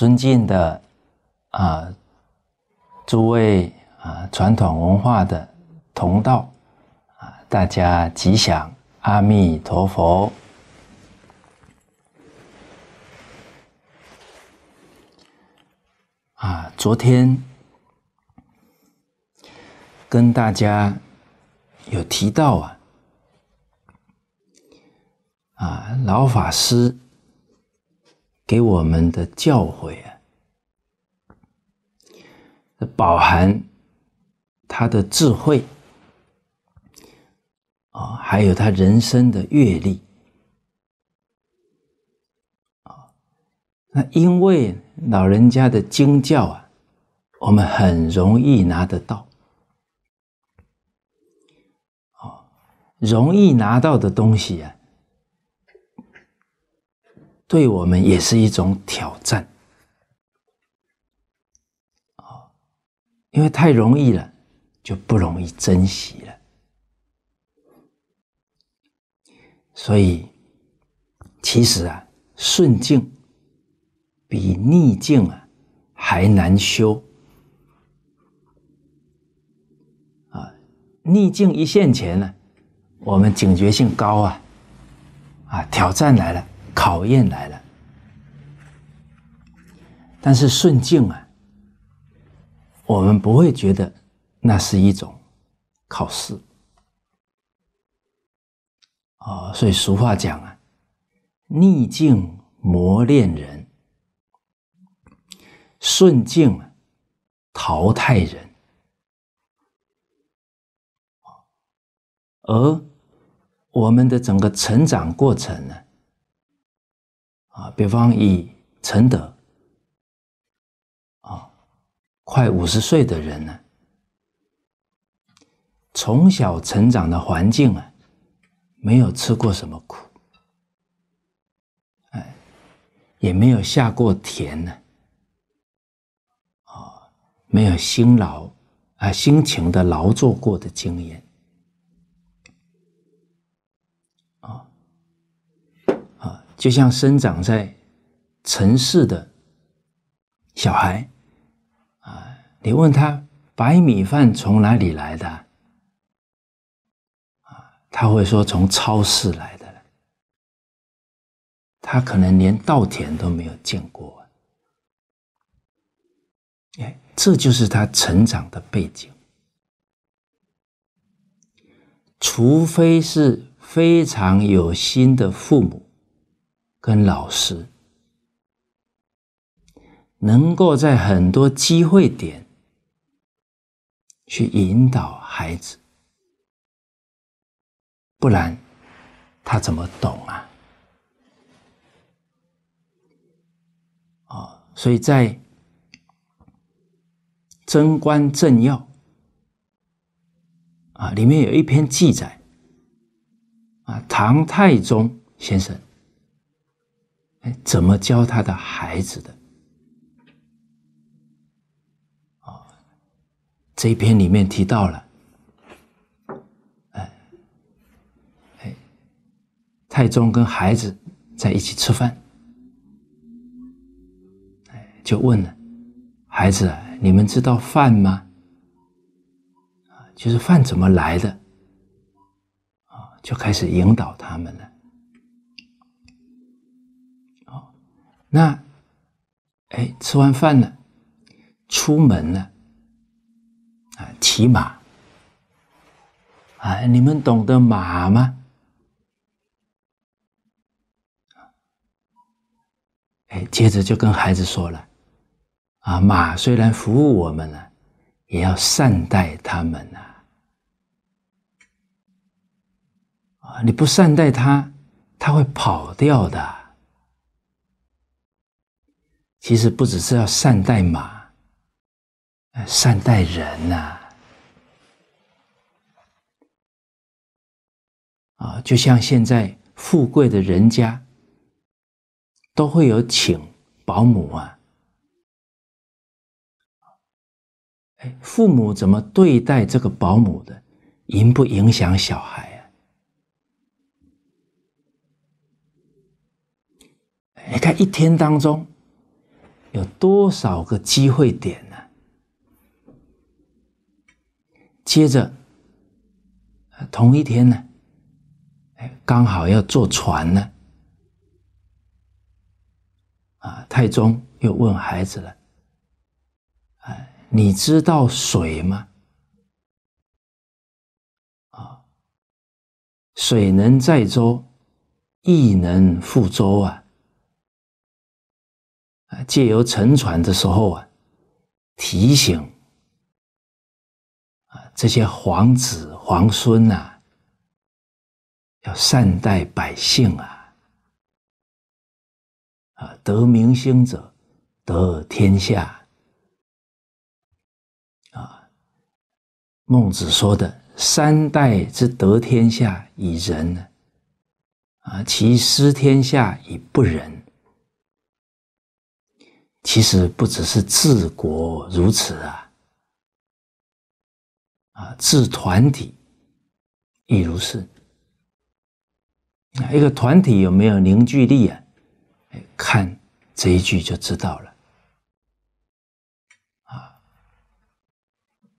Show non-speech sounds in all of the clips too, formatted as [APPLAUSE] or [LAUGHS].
尊敬的啊，诸位啊，传统文化的同道啊，大家吉祥，阿弥陀佛！啊，昨天跟大家有提到啊，啊，老法师。给我们的教诲啊，饱含他的智慧啊，还有他人生的阅历啊。那因为老人家的经教啊，我们很容易拿得到。容易拿到的东西啊，对我们也是一种挑战，啊，因为太容易了，就不容易珍惜了。所以，其实啊，顺境比逆境啊还难修。啊，逆境一线前呢，我们警觉性高啊，啊，挑战来了。考验来了，但是顺境啊，我们不会觉得那是一种考试啊。所以俗话讲啊，逆境磨练人，顺境淘汰人。而我们的整个成长过程呢？啊，比方以承德，啊，快五十岁的人呢，从小成长的环境啊，没有吃过什么苦，哎，也没有下过田呢，啊，没有辛劳啊辛勤的劳作过的经验。就像生长在城市的小孩啊，你问他白米饭从哪里来的啊，他会说从超市来的，他可能连稻田都没有见过哎，这就是他成长的背景，除非是非常有心的父母。跟老师能够在很多机会点去引导孩子，不然他怎么懂啊？啊，所以在《贞观政要》啊里面有一篇记载啊，唐太宗先生。哎，怎么教他的孩子的？啊，这一篇里面提到了，哎，哎，太宗跟孩子在一起吃饭，哎，就问了孩子：“你们知道饭吗？啊，就是饭怎么来的？”啊，就开始引导他们了。那，哎，吃完饭了，出门了，啊，骑马，啊，你们懂得马吗？哎，接着就跟孩子说了，啊，马虽然服务我们了，也要善待他们呐，啊，你不善待他，他会跑掉的。其实不只是要善待马，善待人呐，啊，就像现在富贵的人家都会有请保姆啊，哎，父母怎么对待这个保姆的，影不影响小孩啊？你看一天当中。有多少个机会点呢？接着，同一天呢，哎，刚好要坐船呢，啊，太宗又问孩子了，哎，你知道水吗？啊，水能载舟，亦能覆舟啊。借由沉船的时候啊，提醒啊这些皇子皇孙呐，要善待百姓啊，啊得民心者得天下啊。孟子说的“三代之得天下以仁，啊其失天下以不仁”。其实不只是治国如此啊，啊，治团体亦如是。一个团体有没有凝聚力啊？看这一句就知道了。啊，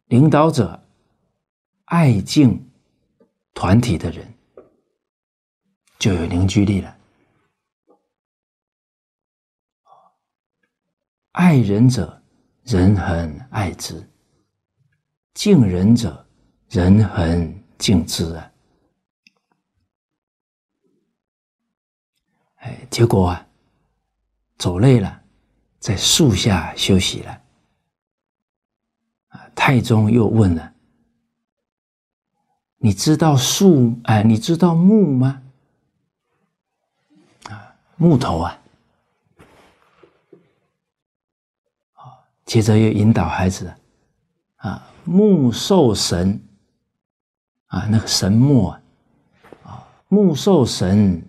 领导者爱敬团体的人，就有凝聚力了。爱人者，人恒爱之；敬人者，人恒敬之。啊！哎，结果啊，走累了，在树下休息了。啊，太宗又问了：“你知道树？哎，你知道木吗？”啊，木头啊。接着又引导孩子，啊，木受神，啊，那个神木，啊，木受神，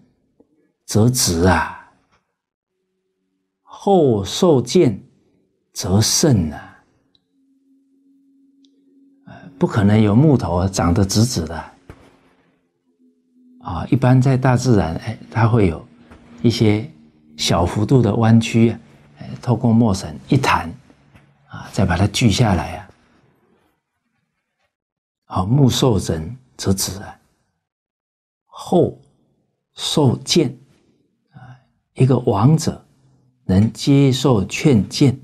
则直啊；后受剑，则胜啊。不可能有木头长得直直的。啊，一般在大自然，哎，它会有一些小幅度的弯曲啊。透过墨绳一弹。啊，再把它锯下来啊。好，木受人则直啊，后受见啊，一个王者能接受劝谏，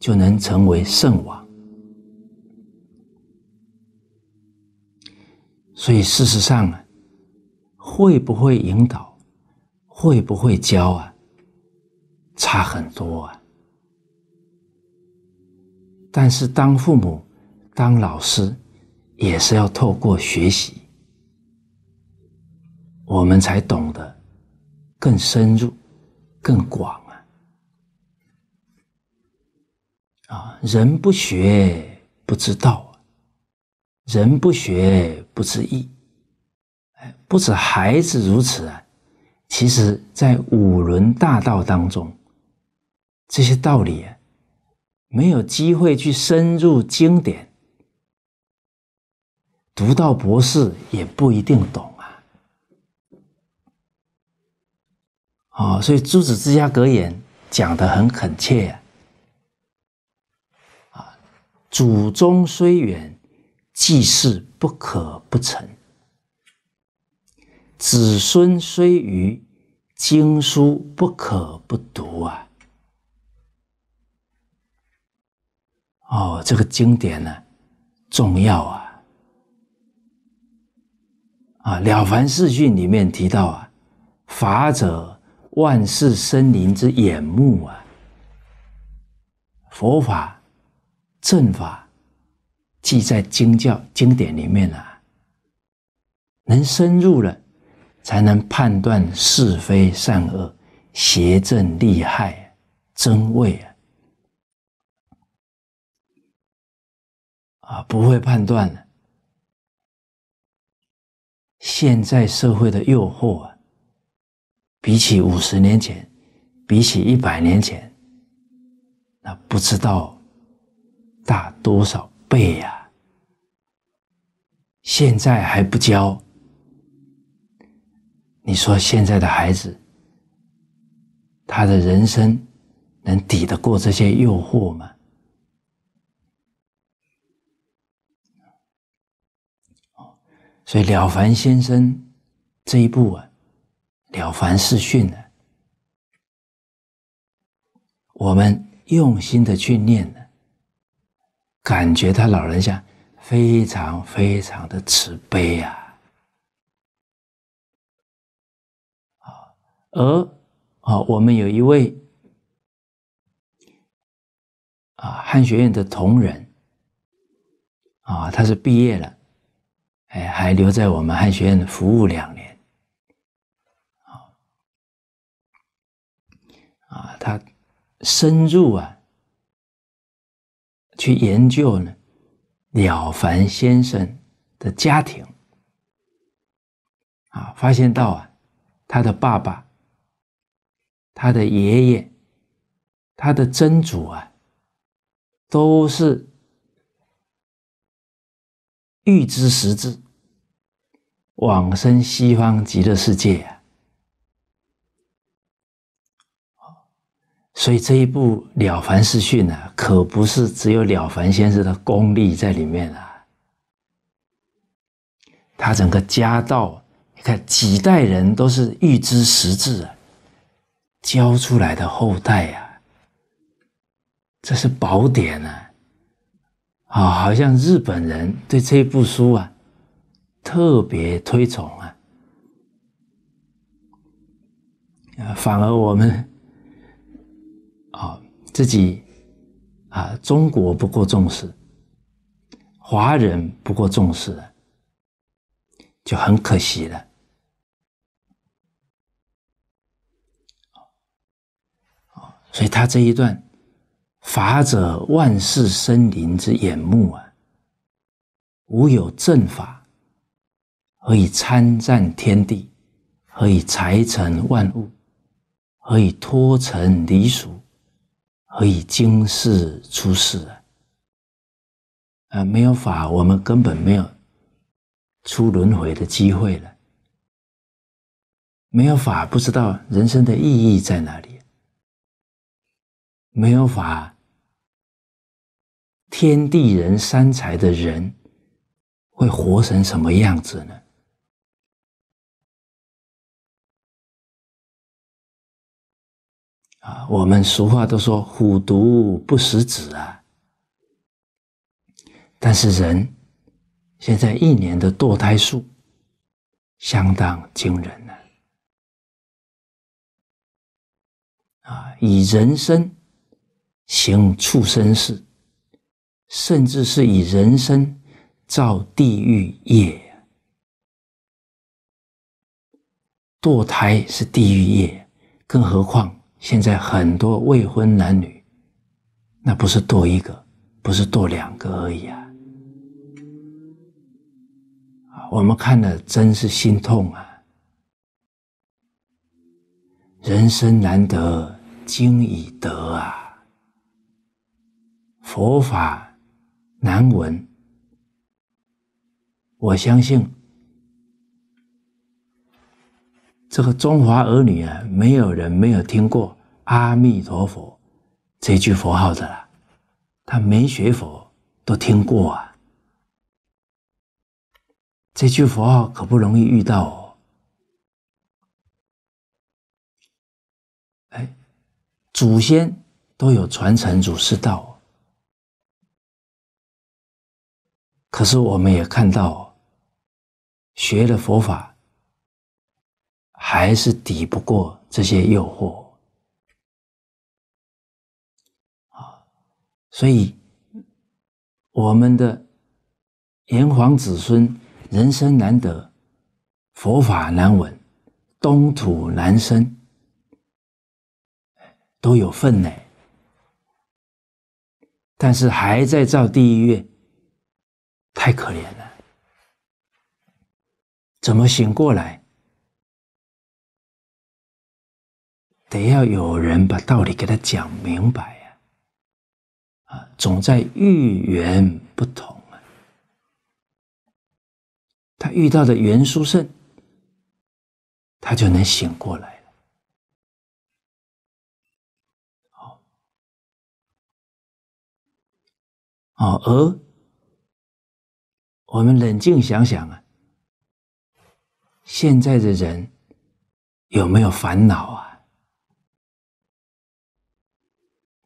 就能成为圣王。所以事实上啊，会不会引导，会不会教啊，差很多啊。但是，当父母、当老师，也是要透过学习，我们才懂得更深入、更广啊！啊，人不学不知道啊，人不学不知义。哎，不止孩子如此啊，其实，在五伦大道当中，这些道理啊。没有机会去深入经典，读到博士也不一定懂啊。哦，所以《朱子家格言》讲的很恳切啊，祖宗虽远，祭祀不可不成；子孙虽愚，经书不可不读啊。哦，这个经典呢，重要啊！啊，《了凡四训》里面提到啊，“法者，万事生灵之眼目啊。”佛法、正法记在经教经典里面啊，能深入了，才能判断是非善恶、邪正利害、真伪啊。啊，不会判断了。现在社会的诱惑啊，比起五十年前，比起一百年前，那不知道大多少倍呀！现在还不教，你说现在的孩子，他的人生能抵得过这些诱惑吗？所以了凡先生这一部啊，《了凡四训》呢，我们用心的去念呢，感觉他老人家非常非常的慈悲啊！啊，而啊，我们有一位啊汉学院的同仁啊，他是毕业了。哎，还留在我们汉学院服务两年，啊，他深入啊去研究呢了凡先生的家庭啊，发现到啊，他的爸爸、他的爷爷、他的曾祖啊，都是玉知识字。往生西方极乐世界啊！所以这一部《了凡四训》呢，可不是只有了凡先生的功力在里面啊。他整个家道，你看几代人都是预知实质啊，教出来的后代呀，这是宝典啊！啊，好像日本人对这一部书啊。特别推崇啊，反而我们啊自己啊，中国不够重视，华人不够重视，就很可惜了。所以他这一段法者，万事生灵之眼目啊，无有正法。何以参赞天地？何以才成万物？何以脱尘离俗？何以经世出世啊？啊，没有法，我们根本没有出轮回的机会了。没有法，不知道人生的意义在哪里。没有法，天地人三才的人会活成什么样子呢？啊，我们俗话都说“虎毒不食子”啊，但是人现在一年的堕胎数相当惊人了。啊，以人身行畜生事，甚至是以人身造地狱业，堕胎是地狱业，更何况。现在很多未婚男女，那不是多一个，不是多两个而已啊！我们看了真是心痛啊！人生难得今已得啊！佛法难闻，我相信。这个中华儿女啊，没有人没有听过“阿弥陀佛”这句佛号的啦。他没学佛都听过啊。这句佛号可不容易遇到哦。哎，祖先都有传承祖师道，可是我们也看到，学了佛法。还是抵不过这些诱惑啊！所以我们的炎黄子孙，人生难得，佛法难闻，东土难生，都有份呢。但是还在造地狱业，太可怜了！怎么醒过来？得要有人把道理给他讲明白呀！啊，总在遇缘不同啊，他遇到的袁殊胜，他就能醒过来了。好，哦，而我们冷静想想啊，现在的人有没有烦恼啊？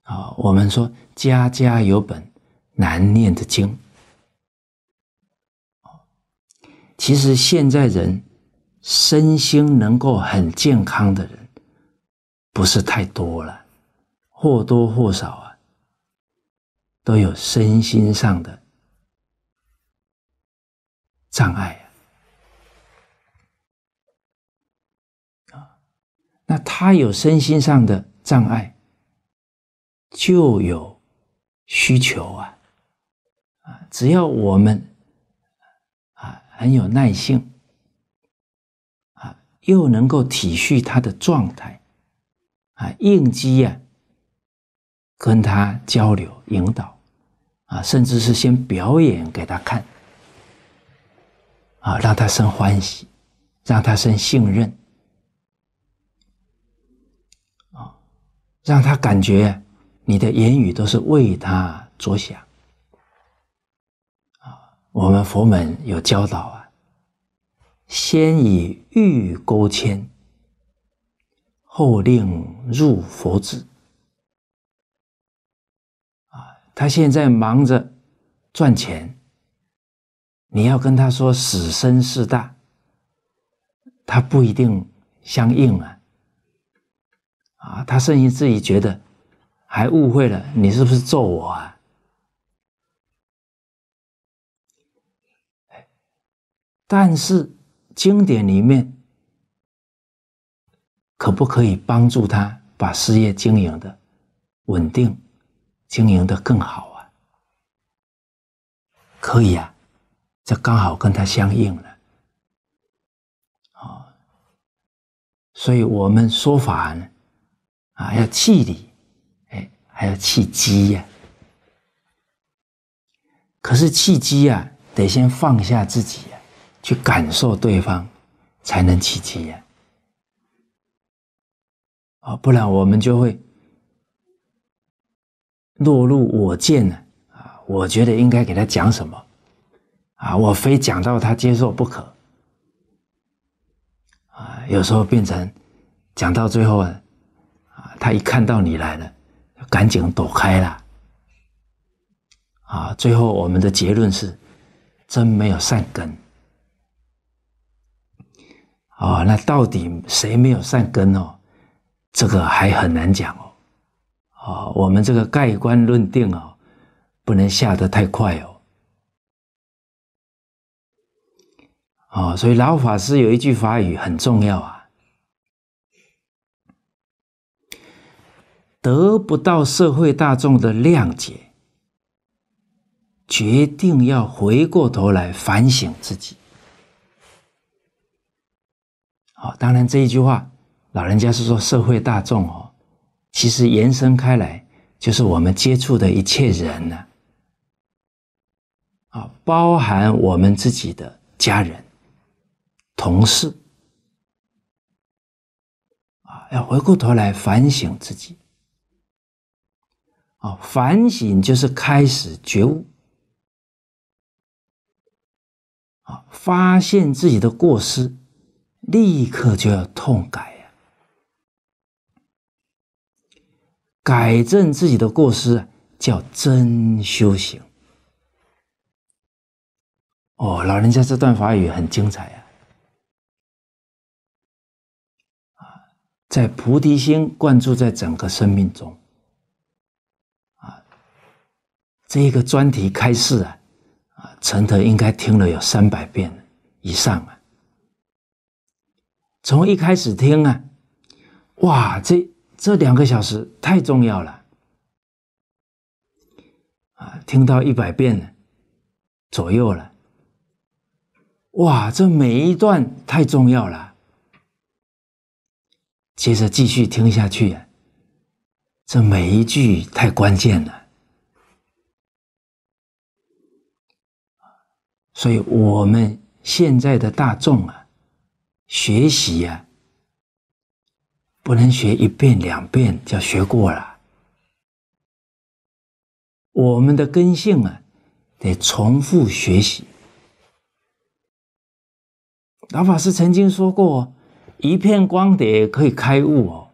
啊，我们说家家有本难念的经。其实现在人身心能够很健康的人，不是太多了，或多或少啊，都有身心上的障碍啊，那他有身心上的障碍。就有需求啊啊！只要我们啊很有耐性啊，又能够体恤他的状态啊，应激呀，跟他交流引导啊，甚至是先表演给他看啊，让他生欢喜，让他生信任啊，让他感觉。你的言语都是为他着想，啊，我们佛门有教导啊，先以欲勾牵，后令入佛智。啊，他现在忙着赚钱，你要跟他说死生事大，他不一定相应啊，啊，他甚至自己觉得。还误会了，你是不是咒我啊？但是经典里面可不可以帮助他把事业经营的稳定，经营的更好啊？可以啊，这刚好跟他相应了。啊，所以我们说法呢，啊，要气理。还要契机呀，可是契机呀，得先放下自己呀，去感受对方，才能契机呀。啊，不然我们就会落入我见呢。啊，我觉得应该给他讲什么，啊，我非讲到他接受不可。啊，有时候变成讲到最后啊，啊，他一看到你来了。赶紧躲开了，啊！最后我们的结论是，真没有善根，啊！那到底谁没有善根哦？这个还很难讲哦，啊！我们这个盖棺论定哦，不能下得太快哦，啊！所以老法师有一句法语很重要啊。得不到社会大众的谅解，决定要回过头来反省自己。好，当然这一句话，老人家是说社会大众哦，其实延伸开来，就是我们接触的一切人呢，啊，包含我们自己的家人、同事，啊，要回过头来反省自己。啊，反省就是开始觉悟，啊，发现自己的过失，立刻就要痛改呀，改正自己的过失叫真修行。哦，老人家这段法语很精彩呀，啊，在菩提心灌注在整个生命中。这一个专题开始啊，啊，陈德应该听了有三百遍以上啊。从一开始听啊，哇，这这两个小时太重要了啊！听到一百遍了左右了，哇，这每一段太重要了。接着继续听下去，这每一句太关键了。所以我们现在的大众啊，学习呀，不能学一遍两遍就学过了。我们的根性啊，得重复学习。老法师曾经说过，一片光碟可以开悟哦。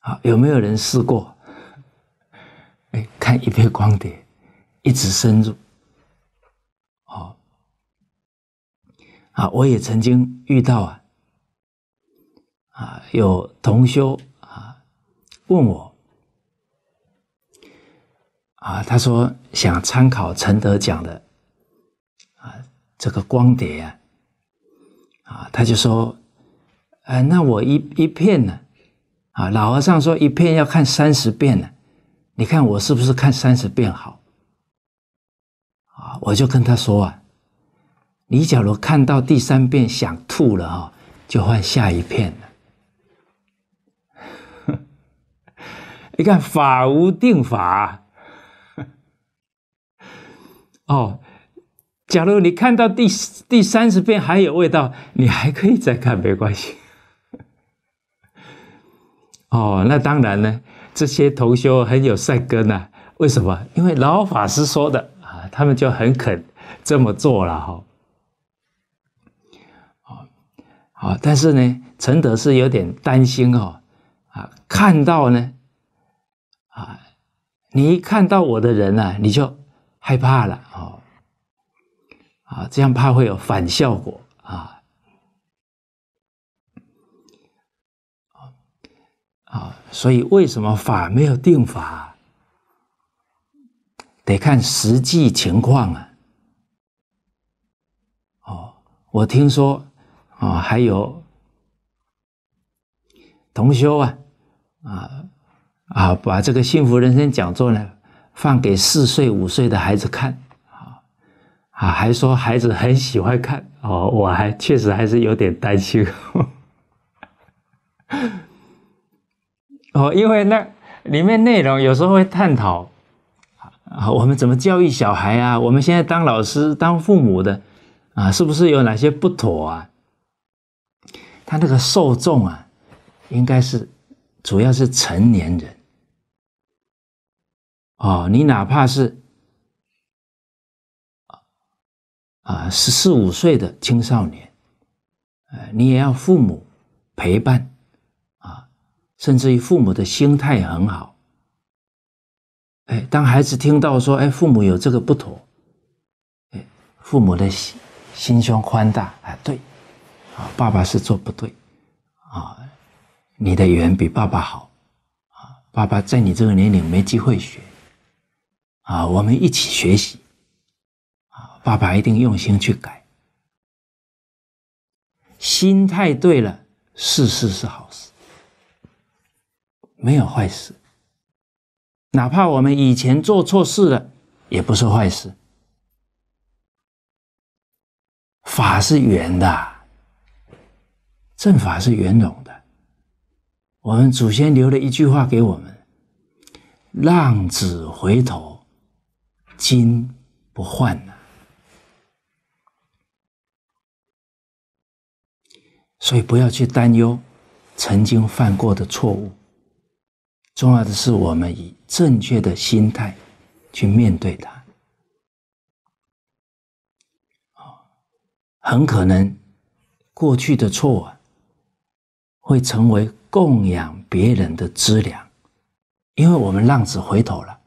好，有没有人试过？哎，看一片光碟。一直深入，好啊！我也曾经遇到啊，啊，有同修啊问我啊，他说想参考陈德讲的啊这个光碟啊，啊，他就说，呃，那我一一片呢，啊，老和尚说一片要看三十遍呢，你看我是不是看三十遍好？我就跟他说啊，你假如看到第三遍想吐了哈，就换下一片了。[LAUGHS] 你看法无定法。[LAUGHS] 哦，假如你看到第第三十遍还有味道，你还可以再看，没关系。[LAUGHS] 哦，那当然呢，这些同修很有善根呐。为什么？因为老法师说的。他们就很肯这么做了哈，啊啊！但是呢，陈德是有点担心哦，啊，看到呢，啊，你一看到我的人呢，你就害怕了哦，啊，这样怕会有反效果啊，啊，所以为什么法没有定法？得看实际情况啊！哦，我听说啊，还有同修啊，啊啊，把这个幸福人生讲座呢放给四岁、五岁的孩子看，啊啊，还说孩子很喜欢看。哦，我还确实还是有点担心。[LAUGHS] 哦，因为那里面内容有时候会探讨。啊，我们怎么教育小孩啊？我们现在当老师、当父母的，啊，是不是有哪些不妥啊？他那个受众啊，应该是主要是成年人。哦，你哪怕是啊十四五岁的青少年，呃，你也要父母陪伴啊，甚至于父母的心态很好。哎，当孩子听到说，哎，父母有这个不妥，哎，父母的心心胸宽大啊，对，啊，爸爸是做不对，啊，你的缘比爸爸好，啊，爸爸在你这个年龄没机会学，啊，我们一起学习，啊，爸爸一定用心去改，心态对了，事事是好事，没有坏事。哪怕我们以前做错事了，也不是坏事。法是圆的，正法是圆融的。我们祖先留了一句话给我们：“浪子回头金不换”所以不要去担忧曾经犯过的错误。重要的是，我们以正确的心态去面对它。啊，很可能过去的错啊，会成为供养别人的资粮，因为我们浪子回头了。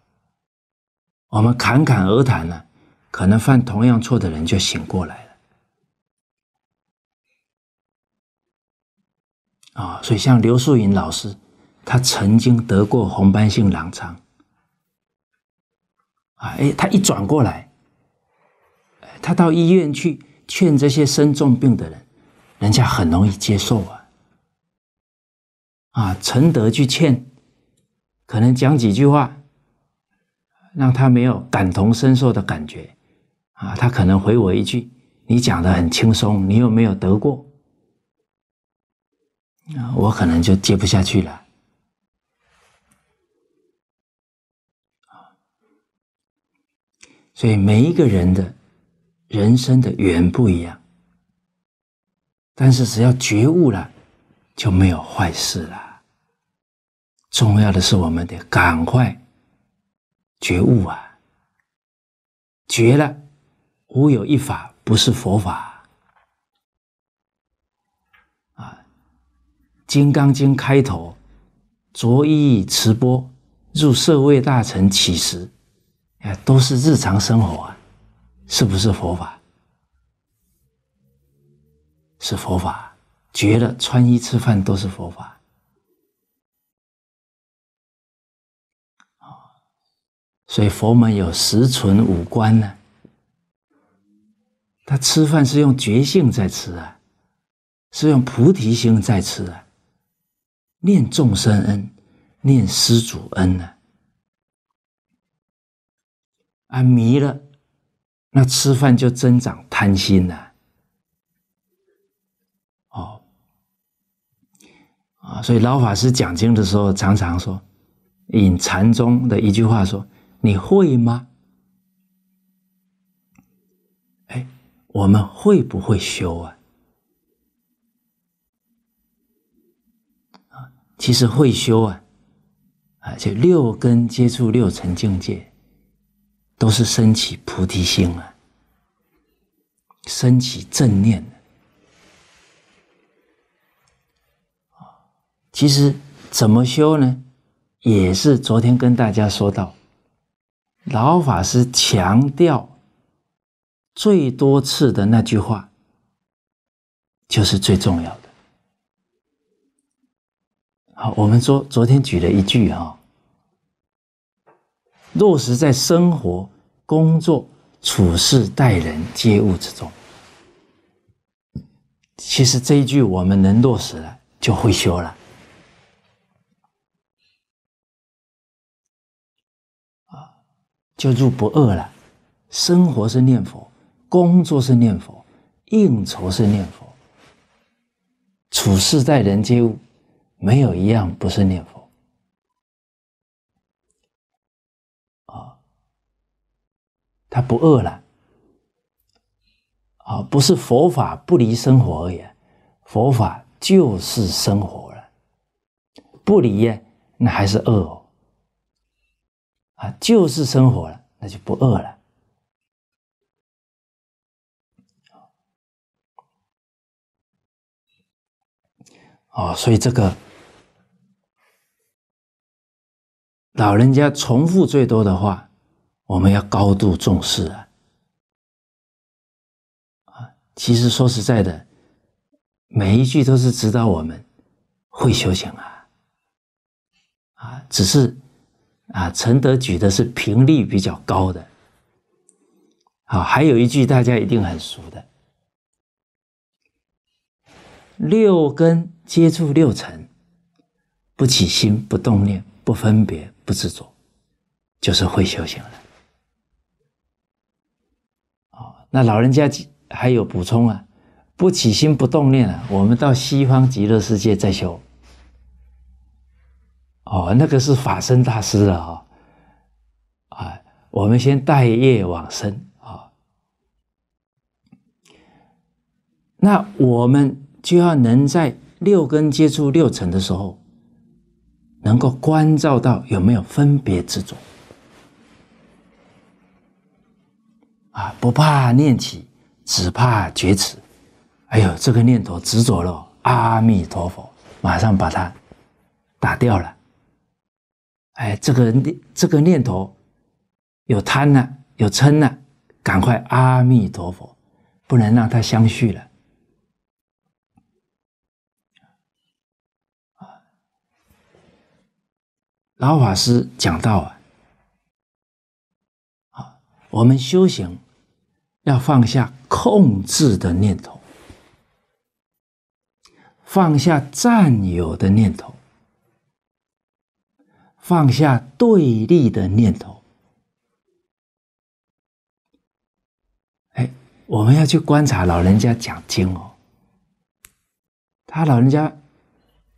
我们侃侃而谈呢，可能犯同样错的人就醒过来了。啊，所以像刘素云老师。他曾经得过红斑性狼疮，啊，哎，他一转过来，他到医院去劝这些生重病的人，人家很容易接受啊，啊，承德去劝，可能讲几句话，让他没有感同身受的感觉，啊，他可能回我一句：“你讲的很轻松，你又没有得过。”啊，我可能就接不下去了。所以每一个人的人生的缘不一样，但是只要觉悟了，就没有坏事了。重要的是，我们得赶快觉悟啊！觉了，无有一法不是佛法啊！《金刚经》开头：“着衣持钵，入社会大城起时哎，都是日常生活啊，是不是佛法？是佛法，觉了穿衣吃饭都是佛法。啊，所以佛门有十存五观呢。他吃饭是用觉性在吃啊，是用菩提心在吃啊，念众生恩，念施主恩呢。啊，迷了，那吃饭就增长贪心了。哦，啊，所以老法师讲经的时候，常常说引禅宗的一句话说：“你会吗？”哎，我们会不会修啊？啊，其实会修啊，啊，就六根接触六尘境界。都是升起菩提心啊，升起正念啊。其实怎么修呢？也是昨天跟大家说到，老法师强调最多次的那句话，就是最重要的。好，我们昨昨天举了一句哈。落实在生活、工作、处事、待人、接物之中。其实这一句我们能落实了，就会修了。啊，就入不饿了。生活是念佛，工作是念佛，应酬是念佛，处事待人接物，没有一样不是念佛。他不饿了，啊，不是佛法不离生活而言，佛法就是生活了，不离耶，那还是饿哦，啊，就是生活了，那就不饿了，啊，所以这个老人家重复最多的话。我们要高度重视啊！啊，其实说实在的，每一句都是指导我们会修行啊！啊，只是啊，陈德举的是频率比较高的。啊，还有一句大家一定很熟的：六根接触六尘，不起心、不动念、不分别、不执着，就是会修行了。那老人家还有补充啊？不起心不动念啊，我们到西方极乐世界再修。哦，那个是法身大师了啊！啊，我们先带业往生啊。那我们就要能在六根接触六尘的时候，能够关照到有没有分别执着。啊，不怕念起，只怕觉迟。哎呦，这个念头执着了，阿弥陀佛，马上把它打掉了。哎，这个念这个念头有贪呢，有嗔呢，赶快阿弥陀佛，不能让它相续了。老法师讲道啊，我们修行。要放下控制的念头，放下占有的念头，放下对立的念头。哎，我们要去观察老人家讲经哦，他老人家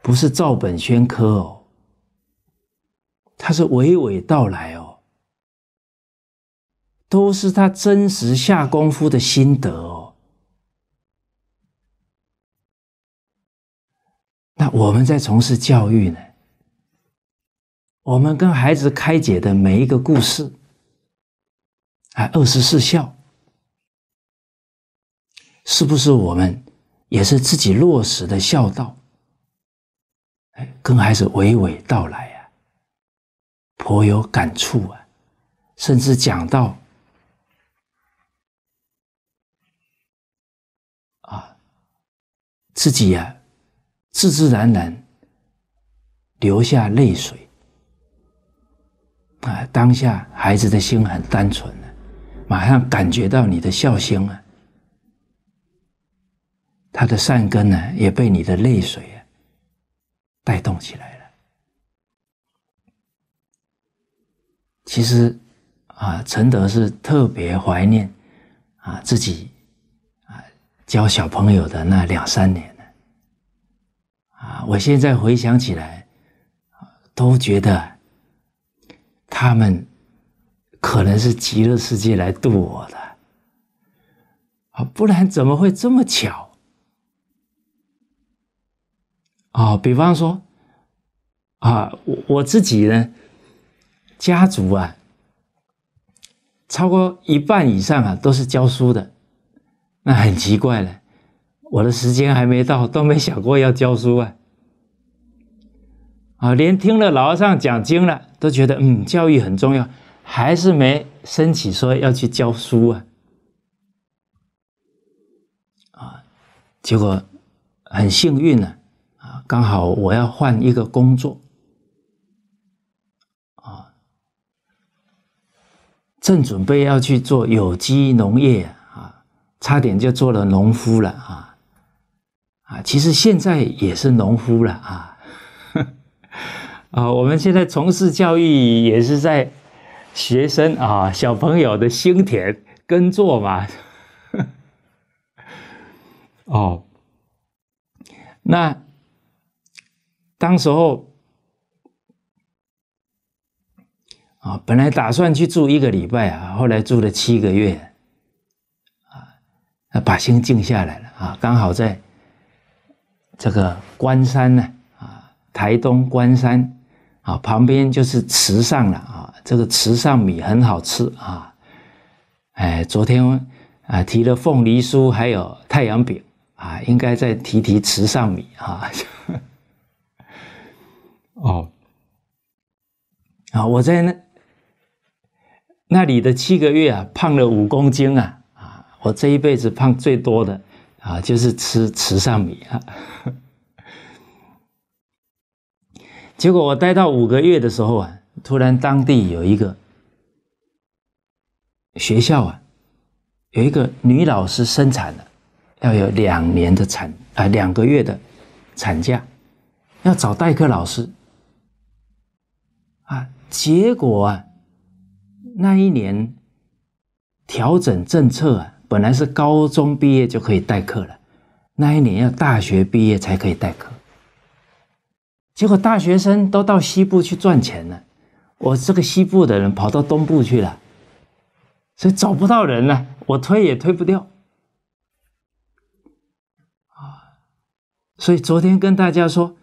不是照本宣科哦，他是娓娓道来哦。都是他真实下功夫的心得哦。那我们在从事教育呢，我们跟孩子开解的每一个故事，啊，二十四孝，是不是我们也是自己落实的孝道？哎，跟孩子娓娓道来啊，颇有感触啊，甚至讲到。自己呀，自自然然流下泪水啊！当下孩子的心很单纯呢，马上感觉到你的孝心啊，他的善根呢也被你的泪水啊带动起来了。其实啊，承德是特别怀念啊自己。教小朋友的那两三年呢，啊，我现在回想起来，都觉得他们可能是极乐世界来度我的，啊，不然怎么会这么巧？啊，比方说，啊，我我自己呢，家族啊，超过一半以上啊，都是教书的。那很奇怪了，我的时间还没到，都没想过要教书啊！啊，连听了老和尚讲经了，都觉得嗯，教育很重要，还是没申请说要去教书啊！啊，结果很幸运呢，啊，刚好我要换一个工作，啊，正准备要去做有机农业。差点就做了农夫了啊啊！其实现在也是农夫了啊 [LAUGHS] 啊！我们现在从事教育也是在学生啊小朋友的心田耕作嘛。[LAUGHS] 哦，那当时候啊，本来打算去住一个礼拜啊，后来住了七个月。啊，把心静下来了啊！刚好在这个关山呢啊，台东关山啊，旁边就是池上了啊。这个池上米很好吃啊！哎，昨天啊提了凤梨酥，还有太阳饼啊，应该再提提池上米啊。[LAUGHS] 哦，啊，我在那那里的七个月啊，胖了五公斤啊。我这一辈子胖最多的啊，就是吃池上米啊。结果我待到五个月的时候啊，突然当地有一个学校啊，有一个女老师生产了，要有两年的产啊两个月的产假，要找代课老师啊。结果啊，那一年调整政策啊。本来是高中毕业就可以代课了，那一年要大学毕业才可以代课。结果大学生都到西部去赚钱了，我这个西部的人跑到东部去了，所以找不到人了，我推也推不掉。啊，所以昨天跟大家说，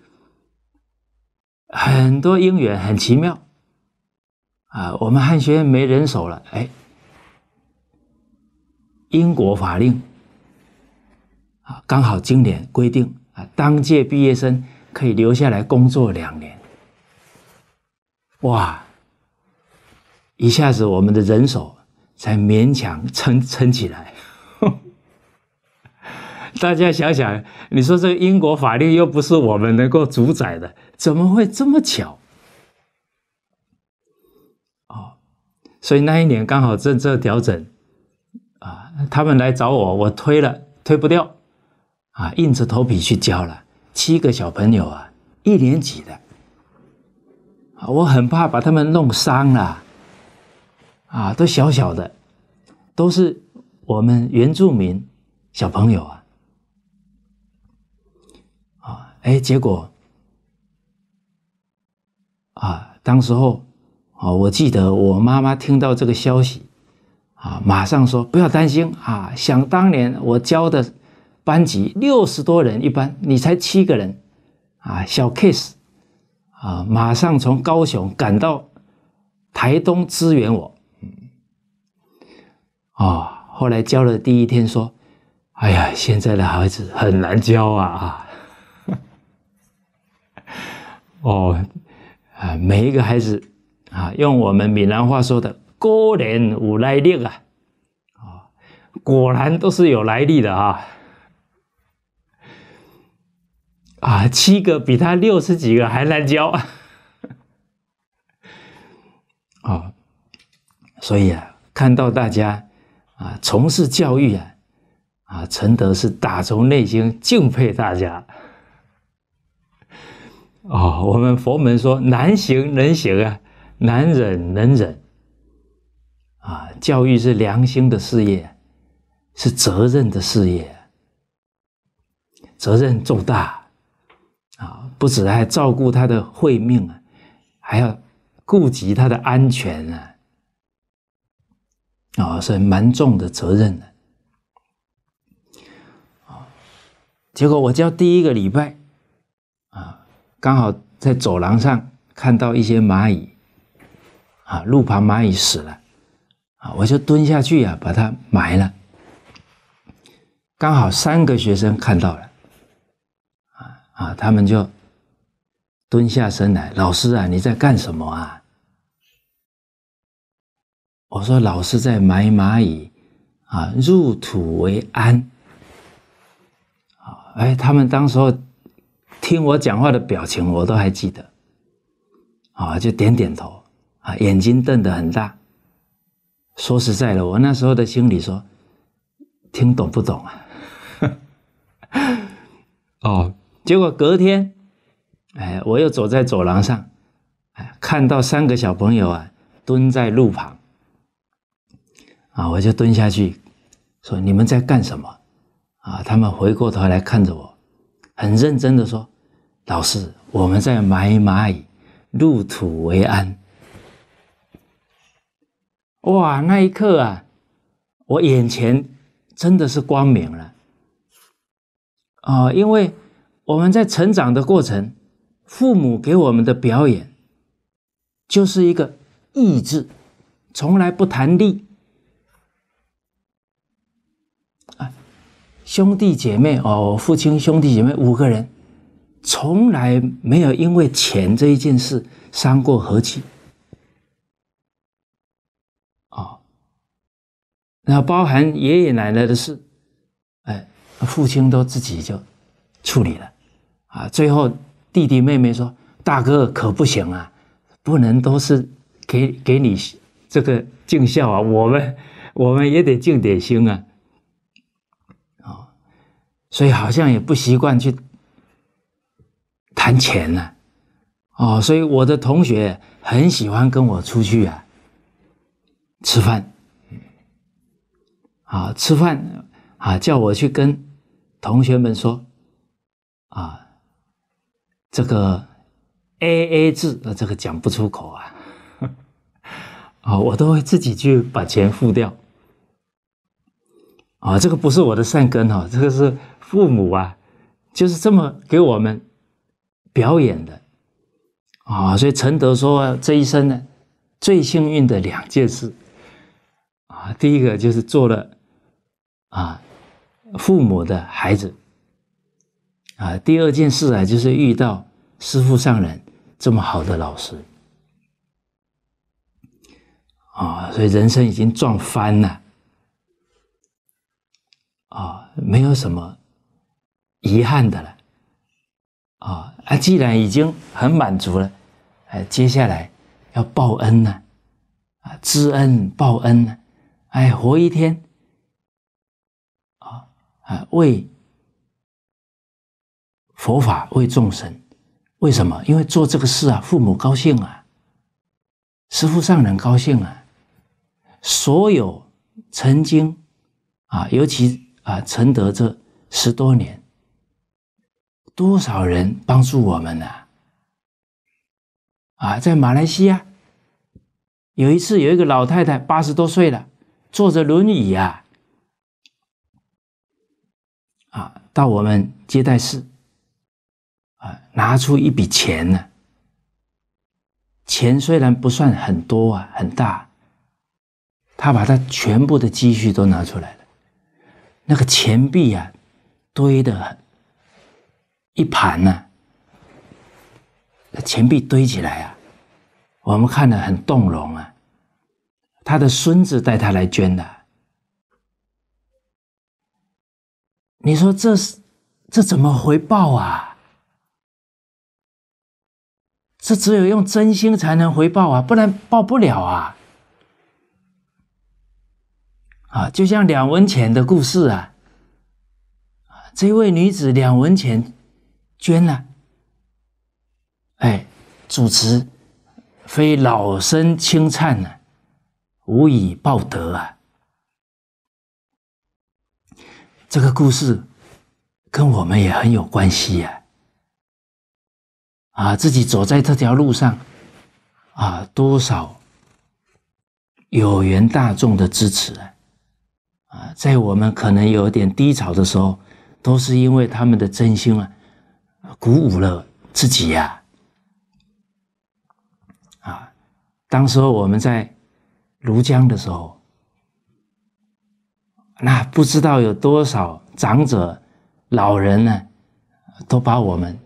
很多因缘很奇妙。啊，我们汉学院没人手了，哎。英国法令啊，刚好今年规定啊，当届毕业生可以留下来工作两年。哇，一下子我们的人手才勉强撑撑起来。[LAUGHS] 大家想想，你说这英国法令又不是我们能够主宰的，怎么会这么巧？哦，所以那一年刚好政策调整。啊，他们来找我，我推了，推不掉，啊，硬着头皮去教了七个小朋友啊，一年级的，啊，我很怕把他们弄伤了，啊，都小小的，都是我们原住民小朋友啊，啊，哎，结果，啊，当时候，啊，我记得我妈妈听到这个消息。啊！马上说，不要担心啊！想当年我教的班级六十多人一班，你才七个人，啊，小 case，啊！马上从高雄赶到台东支援我，嗯，啊，后来教了第一天说，哎呀，现在的孩子很难教啊啊！[LAUGHS] 哦，啊，每一个孩子，啊，用我们闽南话说的。高人有来历啊，啊，果然都是有来历的啊，啊，七个比他六十几个还难教啊，[LAUGHS] 所以啊，看到大家啊，从事教育啊，啊，陈德是打从内心敬佩大家啊，我们佛门说难行能行啊，难忍能忍。啊，教育是良心的事业，是责任的事业，责任重大啊！不止还照顾他的慧命啊，还要顾及他的安全啊，啊，是蛮重的责任的啊。结果我教第一个礼拜啊，刚好在走廊上看到一些蚂蚁啊，路旁蚂蚁死了。啊，我就蹲下去呀，把它埋了。刚好三个学生看到了，啊啊，他们就蹲下身来，老师啊，你在干什么啊？我说老师在埋蚂蚁，啊，入土为安。啊，哎，他们当时候听我讲话的表情我都还记得，啊，就点点头，啊，眼睛瞪得很大。说实在的，我那时候的心里说，听懂不懂啊？哦，[LAUGHS] 结果隔天，哎，我又走在走廊上，哎，看到三个小朋友啊蹲在路旁，啊，我就蹲下去说：“你们在干什么？”啊，他们回过头来看着我，很认真的说：“老师，我们在埋蚂蚁，入土为安。”哇，那一刻啊，我眼前真的是光明了啊！因为我们在成长的过程，父母给我们的表演就是一个意志，从来不谈利啊。兄弟姐妹哦，父亲兄弟姐妹五个人，从来没有因为钱这一件事伤过和气。然后包含爷爷奶奶的事，哎，父亲都自己就处理了，啊，最后弟弟妹妹说：“大哥可不行啊，不能都是给给你这个尽孝啊，我们我们也得尽点心啊。”哦，所以好像也不习惯去谈钱呢，哦，所以我的同学很喜欢跟我出去啊吃饭。啊，吃饭啊，叫我去跟同学们说啊，这个 A A 制，那这个讲不出口啊，[LAUGHS] 啊，我都会自己去把钱付掉。啊，这个不是我的善根哈，这个是父母啊，就是这么给我们表演的啊，所以陈德说这一生呢，最幸运的两件事。啊，第一个就是做了啊父母的孩子，啊，第二件事啊就是遇到师父上人这么好的老师，啊，所以人生已经撞翻了，啊，没有什么遗憾的了，啊啊，既然已经很满足了，哎，接下来要报恩呢，啊，知恩报恩呢。哎，活一天，啊啊为佛法为众生，为什么？因为做这个事啊，父母高兴啊，师父上人高兴啊，所有曾经啊，尤其啊，承德这十多年，多少人帮助我们呢？啊，在马来西亚，有一次有一个老太太八十多岁了。坐着轮椅呀，啊，到我们接待室，啊，拿出一笔钱呢。钱虽然不算很多啊，很大，他把他全部的积蓄都拿出来了。那个钱币啊，堆的一盘呢，钱币堆起来啊，我们看了很动容啊。他的孙子带他来捐的，你说这是这怎么回报啊？这只有用真心才能回报啊，不然报不了啊！啊，就像两文钱的故事啊，这位女子两文钱捐了，哎，主持非老生轻颤呢。无以报德啊！这个故事跟我们也很有关系呀！啊，自己走在这条路上，啊，多少有缘大众的支持啊！啊，在我们可能有点低潮的时候，都是因为他们的真心啊，鼓舞了自己呀！啊，当时候我们在。庐江的时候，那不知道有多少长者、老人呢，都把我们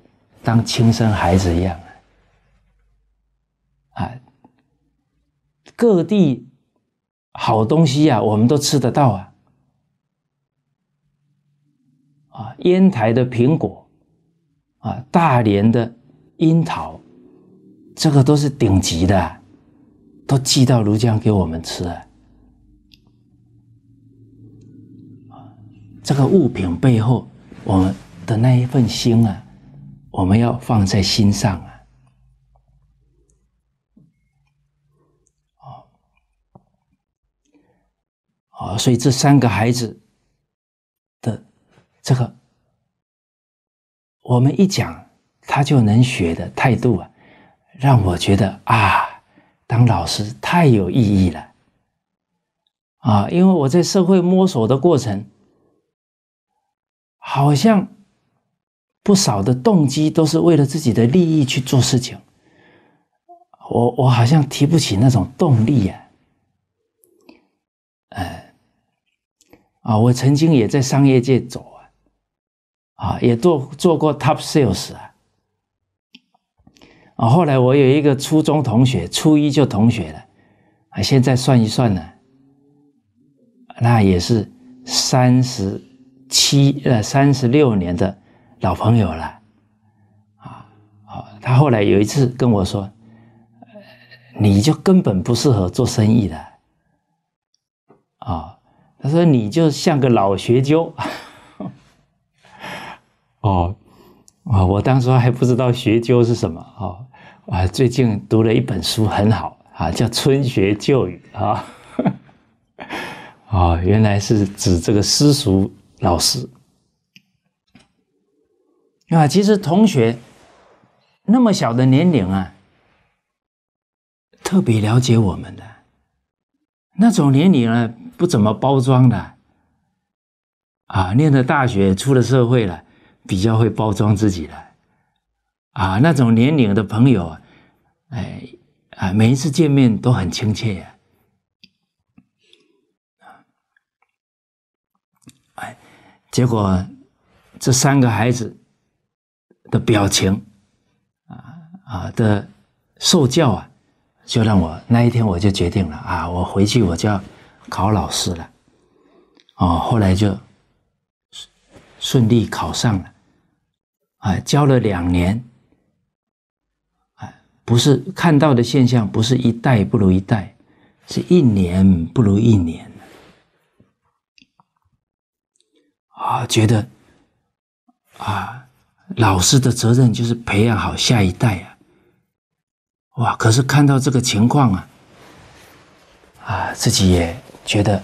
当亲生孩子一样啊！各地好东西呀，我们都吃得到啊！啊，烟台的苹果，啊，大连的樱桃，这个都是顶级的。都寄到庐江给我们吃，啊！这个物品背后，我们的那一份心啊，我们要放在心上啊，哦，哦，所以这三个孩子的这个，我们一讲，他就能学的态度啊，让我觉得啊。当老师太有意义了，啊！因为我在社会摸索的过程，好像不少的动机都是为了自己的利益去做事情，我我好像提不起那种动力呀，哎，啊！我曾经也在商业界走啊，啊，也做做过 top sales 啊。啊，后来我有一个初中同学，初一就同学了，啊，现在算一算呢，那也是三十七呃三十六年的老朋友了，啊，他后来有一次跟我说，呃，你就根本不适合做生意的，啊，他说你就像个老学究，[LAUGHS] 哦，啊，我当时还不知道学究是什么，哦。啊，最近读了一本书，很好啊，叫《春学旧语》啊，啊，[LAUGHS] 原来是指这个私塾老师啊。其实同学那么小的年龄啊，特别了解我们的那种年龄呢，不怎么包装的啊。念了大学，出了社会了，比较会包装自己了。啊，那种年龄的朋友，哎，啊，每一次见面都很亲切。呀、哎，结果这三个孩子的表情，啊啊的受教啊，就让我那一天我就决定了啊，我回去我就要考老师了。哦，后来就顺利考上了，啊，教了两年。不是看到的现象，不是一代不如一代，是一年不如一年啊，觉得啊，老师的责任就是培养好下一代啊。哇，可是看到这个情况啊，啊，自己也觉得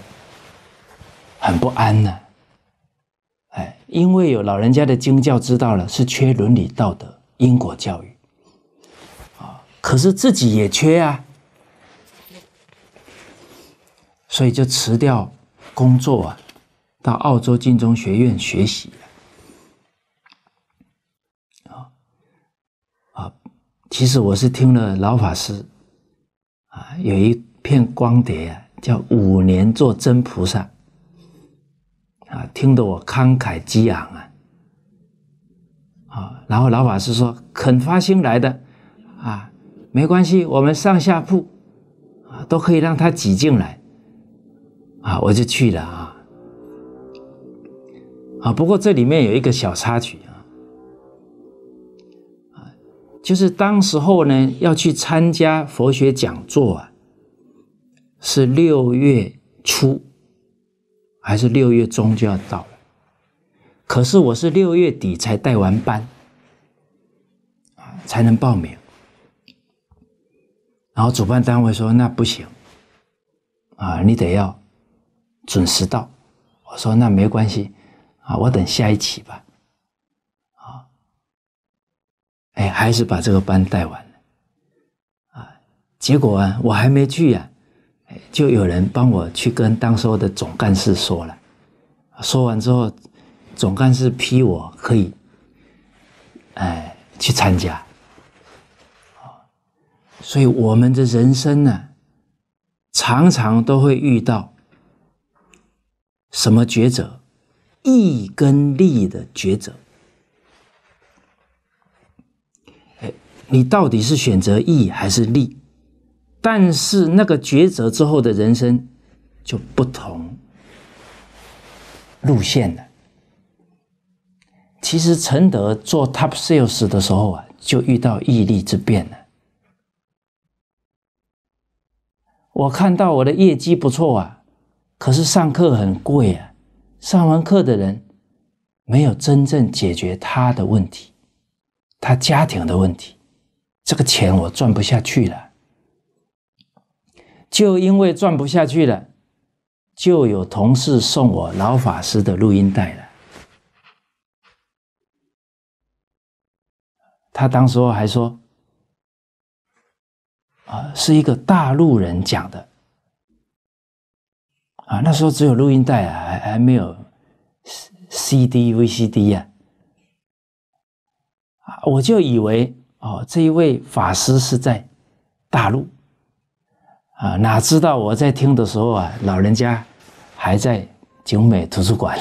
很不安呢。哎，因为有老人家的经教知道了，是缺伦理道德、因果教育。可是自己也缺啊，所以就辞掉工作啊，到澳洲金钟学院学习啊啊！其实我是听了老法师啊，有一片光碟啊，叫《五年做真菩萨》啊，听得我慷慨激昂啊啊！然后老法师说：“肯发心来的。”没关系，我们上下铺啊，都可以让他挤进来啊。我就去了啊，啊，不过这里面有一个小插曲啊，啊，就是当时候呢要去参加佛学讲座啊，是六月初还是六月中就要到了，可是我是六月底才带完班啊，才能报名。然后主办单位说那不行，啊，你得要准时到。我说那没关系，啊，我等下一期吧。啊，哎，还是把这个班带完了。啊，结果啊，我还没去呀，就有人帮我去跟当时的总干事说了。说完之后，总干事批我可以，哎，去参加。所以，我们的人生呢，常常都会遇到什么抉择？义跟利的抉择。哎，你到底是选择义还是利？但是那个抉择之后的人生就不同路线了。其实，陈德做 Top Sales 的时候啊，就遇到义利之变了。我看到我的业绩不错啊，可是上课很贵啊，上完课的人没有真正解决他的问题，他家庭的问题，这个钱我赚不下去了，就因为赚不下去了，就有同事送我老法师的录音带了，他当时还说。啊，是一个大陆人讲的，啊，那时候只有录音带啊，还还没有 C C D V C D 呀，啊，我就以为哦，这一位法师是在大陆，啊，哪知道我在听的时候啊，老人家还在九美图书馆，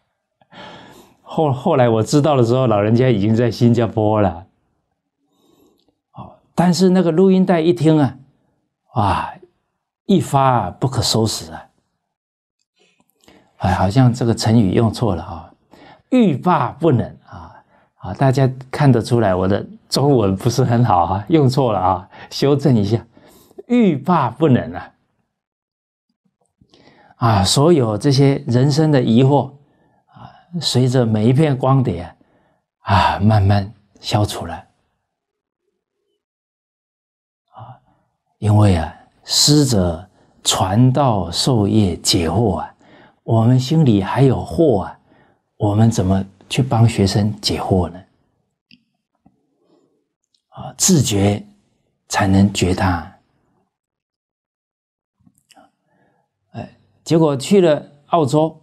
[LAUGHS] 后后来我知道的时候，老人家已经在新加坡了。但是那个录音带一听啊，哇，一发不可收拾啊！哎，好像这个成语用错了啊，“欲罢不能”啊，啊，大家看得出来我的中文不是很好啊，用错了啊，修正一下，“欲罢不能”啊，啊，所有这些人生的疑惑啊，随着每一片光碟啊，慢慢消除了。因为啊，师者传道授业解惑啊，我们心里还有惑啊，我们怎么去帮学生解惑呢？啊，自觉才能觉他。哎，结果去了澳洲，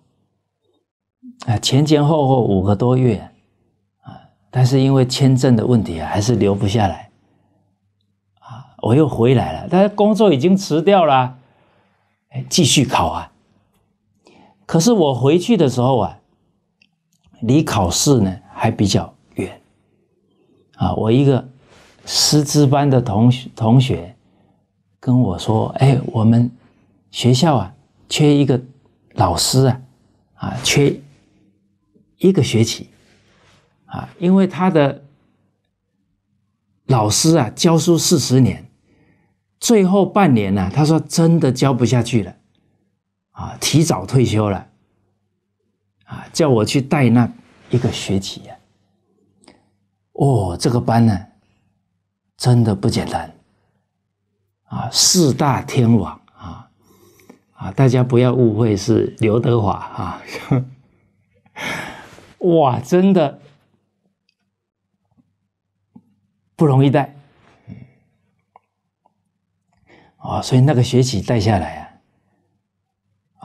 啊，前前后后五个多月，啊，但是因为签证的问题啊，还是留不下来。我又回来了，但工作已经辞掉了，哎，继续考啊。可是我回去的时候啊，离考试呢还比较远啊。我一个师资班的同同学跟我说：“哎，我们学校啊缺一个老师啊，啊，缺一个学期啊，因为他的老师啊教书四十年。”最后半年呢，他说真的教不下去了，啊，提早退休了，啊，叫我去带那一个学期呀。哦，这个班呢，真的不简单，啊，四大天王啊，啊，大家不要误会是刘德华啊，[LAUGHS] 哇，真的不容易带。啊，所以那个学期带下来啊，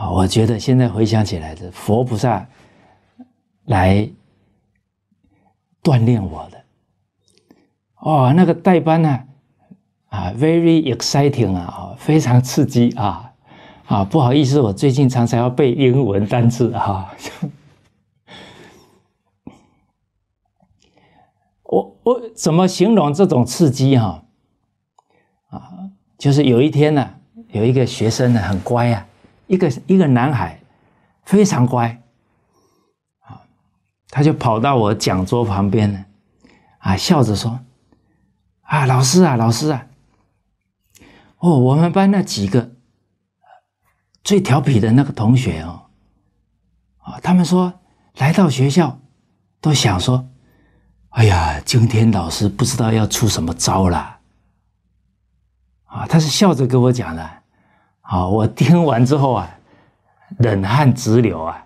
啊，我觉得现在回想起来的佛菩萨来锻炼我的，哦，那个代班呢，啊，very exciting 啊，非常刺激啊，啊，不好意思，我最近常常要背英文单词哈，我我怎么形容这种刺激哈，啊。就是有一天呢，有一个学生呢很乖啊，一个一个男孩，非常乖，啊，他就跑到我讲桌旁边呢，啊，笑着说：“啊，老师啊，老师啊，哦，我们班那几个最调皮的那个同学哦，啊，他们说来到学校都想说，哎呀，今天老师不知道要出什么招了。”啊，他是笑着跟我讲的，啊，我听完之后啊，冷汗直流啊，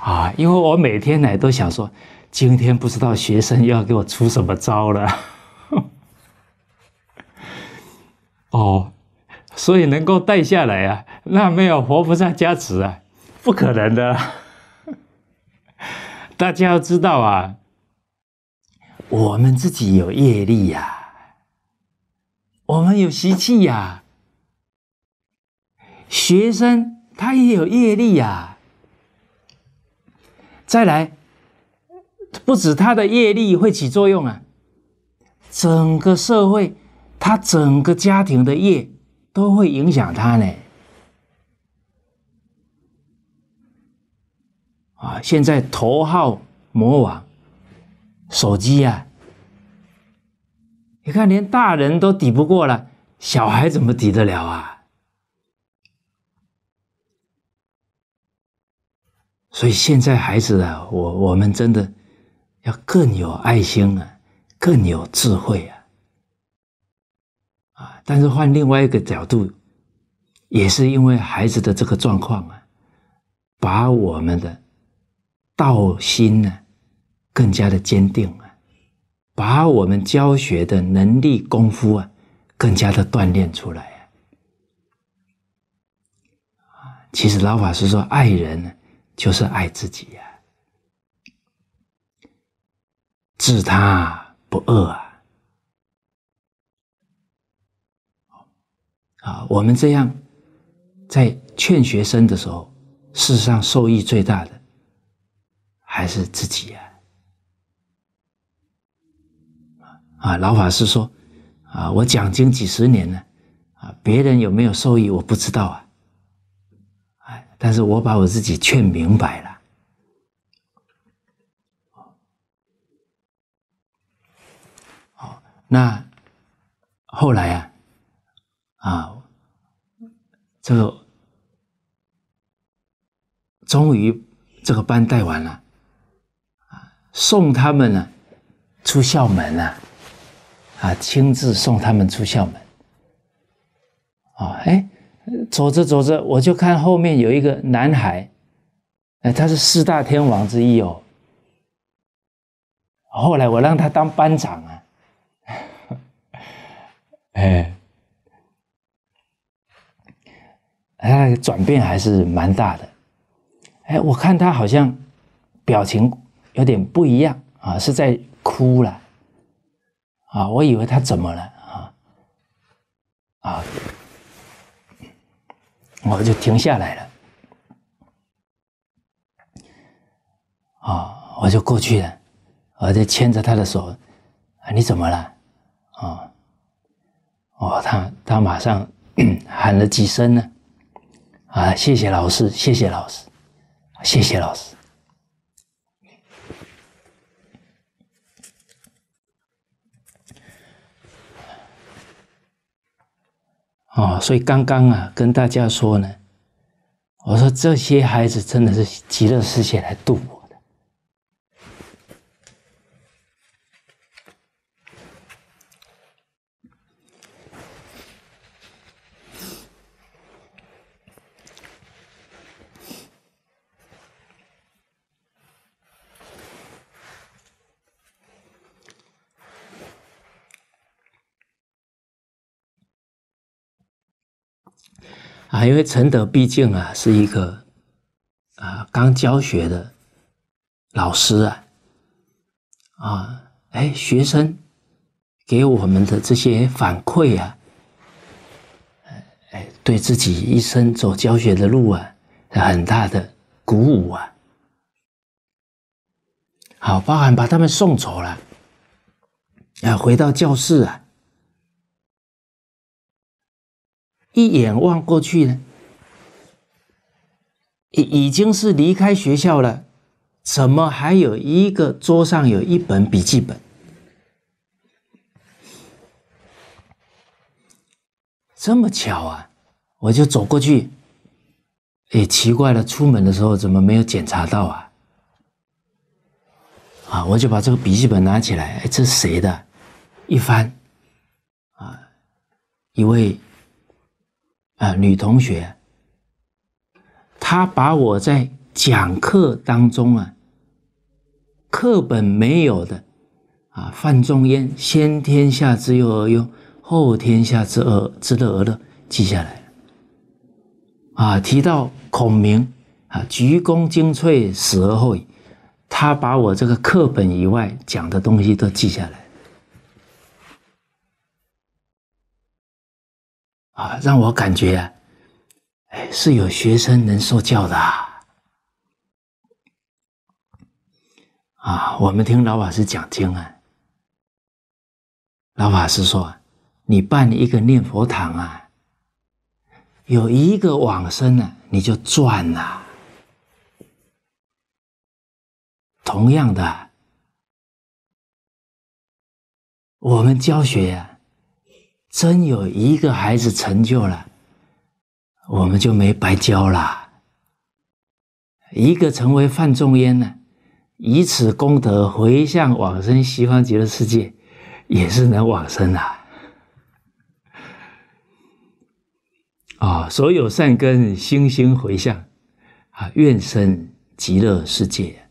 啊，因为我每天来都想说，今天不知道学生要给我出什么招了，[LAUGHS] 哦，所以能够带下来啊，那没有活菩萨加持啊，不可能的，[LAUGHS] 大家要知道啊，我们自己有业力呀。我们有习气呀，学生他也有业力呀。再来，不止他的业力会起作用啊，整个社会，他整个家庭的业都会影响他呢。啊，现在头号魔王手机啊。你看，连大人都抵不过了，小孩怎么抵得了啊？所以现在孩子啊，我我们真的要更有爱心啊，更有智慧啊！啊，但是换另外一个角度，也是因为孩子的这个状况啊，把我们的道心呢更加的坚定。把我们教学的能力功夫啊，更加的锻炼出来啊！其实老法师说，爱人就是爱自己呀，治他不恶啊！啊，我们这样在劝学生的时候，事实上受益最大的还是自己呀。啊，老法师说：“啊，我讲经几十年了，啊，别人有没有受益我不知道啊，哎，但是我把我自己劝明白了，好，那后来啊，啊，这个终于这个班带完了，啊，送他们呢出校门啊。”啊，亲自送他们出校门。啊，哎，走着走着，我就看后面有一个男孩，哎，他是四大天王之一哦。后来我让他当班长啊，[LAUGHS] 哎，哎，转变还是蛮大的。哎，我看他好像表情有点不一样啊，是在哭了。啊，我以为他怎么了啊啊，我就停下来了啊，我就过去了，我就牵着他的手啊，你怎么了啊？哦，他他马上 [COUGHS] 喊了几声呢啊，谢谢老师，谢谢老师，谢谢老师。哦，所以刚刚啊，跟大家说呢，我说这些孩子真的是极乐世界来度我。啊，因为陈德毕竟啊是一个啊刚教学的老师啊，啊，哎，学生给我们的这些反馈啊，哎哎，对自己一生走教学的路啊，很大的鼓舞啊。好，包含把他们送走了，啊，回到教室啊。一眼望过去呢，已已经是离开学校了，怎么还有一个桌上有一本笔记本？这么巧啊！我就走过去，哎，奇怪了，出门的时候怎么没有检查到啊？啊，我就把这个笔记本拿起来，哎，这是谁的？一翻，啊，一位。啊，女同学，她把我在讲课当中啊，课本没有的，啊，范仲淹“先天下之忧而忧，后天下之恶之乐而乐”记下来啊，提到孔明，啊，“鞠躬尽瘁，死而后已”，他把我这个课本以外讲的东西都记下来。啊，让我感觉，哎，是有学生能受教的啊！我们听老法师讲经啊，老法师说，你办一个念佛堂啊，有一个往生啊，你就赚了。同样的，我们教学。啊，真有一个孩子成就了，我们就没白教啦。一个成为范仲淹呢，以此功德回向往生西方极乐世界，也是能往生的。啊，所有善根，星星回向，啊，愿生极乐世界。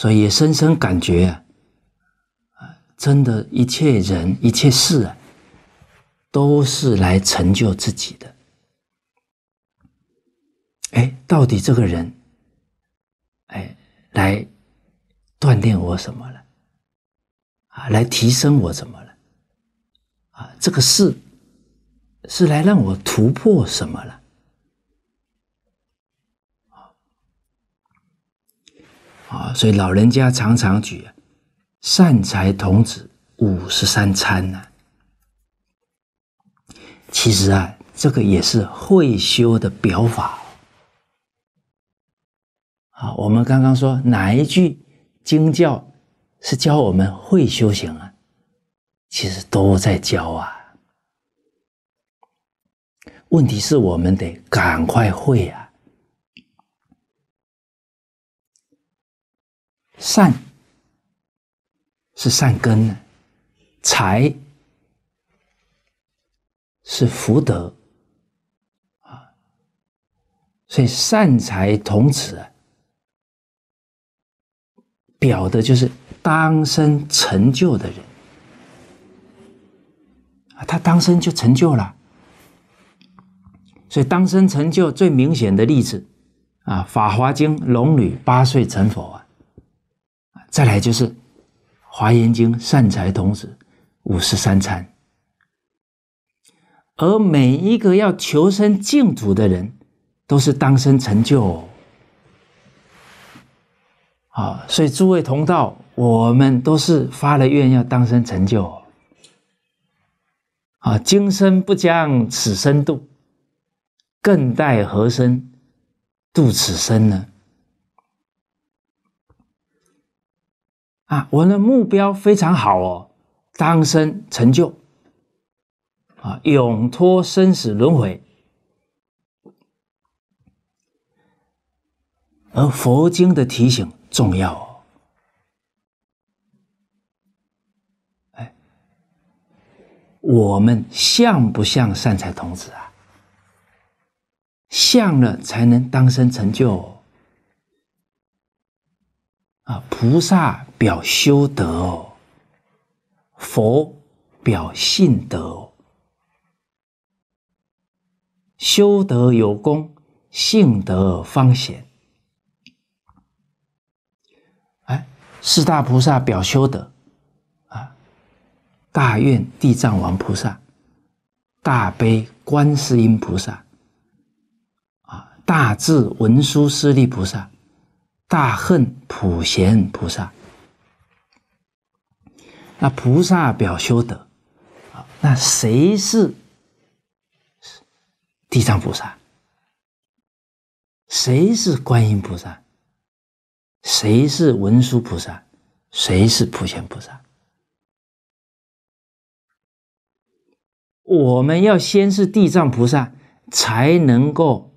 所以，深深感觉啊，啊，真的一切人、一切事啊，都是来成就自己的。哎，到底这个人，哎，来锻炼我什么了？啊，来提升我什么了？啊，这个事是来让我突破什么了？啊，所以老人家常常举善财童子五十三参呢，其实啊，这个也是会修的表法。啊，我们刚刚说哪一句经教是教我们会修行啊？其实都在教啊。问题是，我们得赶快会呀。善是善根呢，财是福德啊，所以善财童子表的就是当生成就的人啊，他当生就成就了，所以当生成就最明显的例子啊，《法华经》龙女八岁成佛啊。再来就是《华严经》善财童子五十三参，而每一个要求生净土的人，都是当生成就。好，所以诸位同道，我们都是发了愿要当生成就。啊，今生不将此生度，更待何生度此生呢？啊，我的目标非常好哦，当生成就，啊，永脱生死轮回，而佛经的提醒重要哦。哎，我们像不像善财童子啊？像了才能当生成就，啊，菩萨。表修德哦，佛表信德哦，修德有功，性德方显。哎，四大菩萨表修德啊，大愿地藏王菩萨，大悲观世音菩萨，啊，大智文殊师利菩萨，大恨普贤菩萨。那菩萨表修德，啊，那谁是地藏菩萨？谁是观音菩萨？谁是文殊菩萨？谁是普贤菩萨？我们要先是地藏菩萨，才能够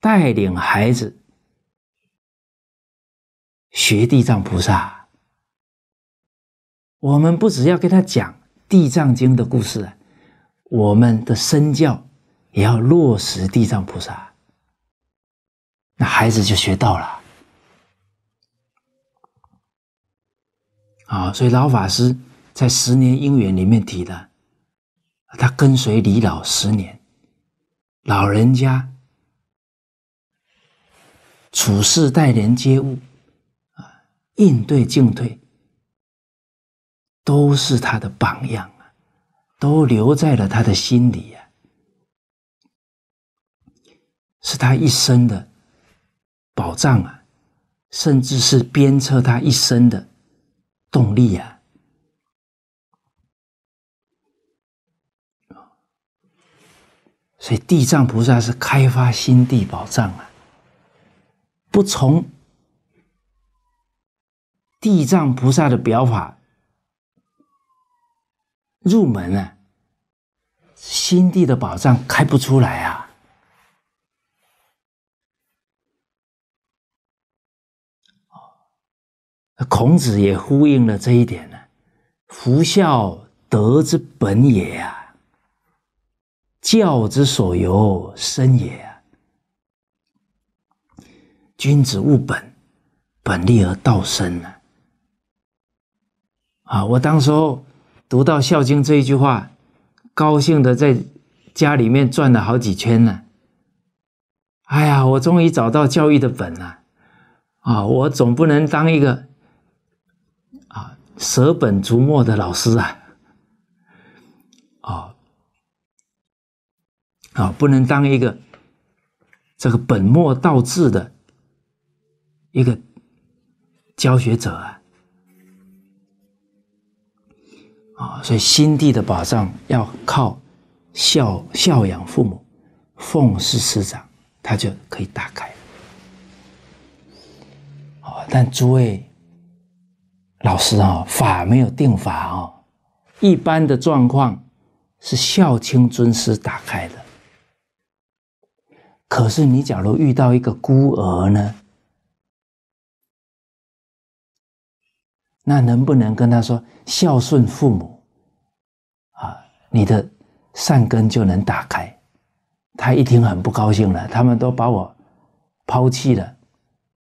带领孩子学地藏菩萨。我们不只要跟他讲《地藏经》的故事啊，我们的身教也要落实地藏菩萨，那孩子就学到了。啊，所以老法师在十年因缘里面提的，他跟随李老十年，老人家处事待人接物啊，应对进退。都是他的榜样啊，都留在了他的心里呀，是他一生的宝藏啊，甚至是鞭策他一生的动力啊。所以，地藏菩萨是开发心地宝藏啊，不从地藏菩萨的表法。入门啊，心地的宝藏开不出来啊！孔子也呼应了这一点呢：“夫孝，德之本也；啊，教之所由生也。君子务本，本立而道生。”啊。啊，我当时候。读到《孝经》这一句话，高兴的在家里面转了好几圈呢。哎呀，我终于找到教育的本了，啊，我总不能当一个啊舍本逐末的老师啊，啊啊，不能当一个这个本末倒置的一个教学者啊。啊，所以心地的保障要靠孝孝养父母、奉事师长，他就可以打开。啊，但诸位老师啊，法没有定法啊，一般的状况是孝亲尊师打开的。可是你假如遇到一个孤儿呢？那能不能跟他说孝顺父母，啊，你的善根就能打开。他一听很不高兴了，他们都把我抛弃了，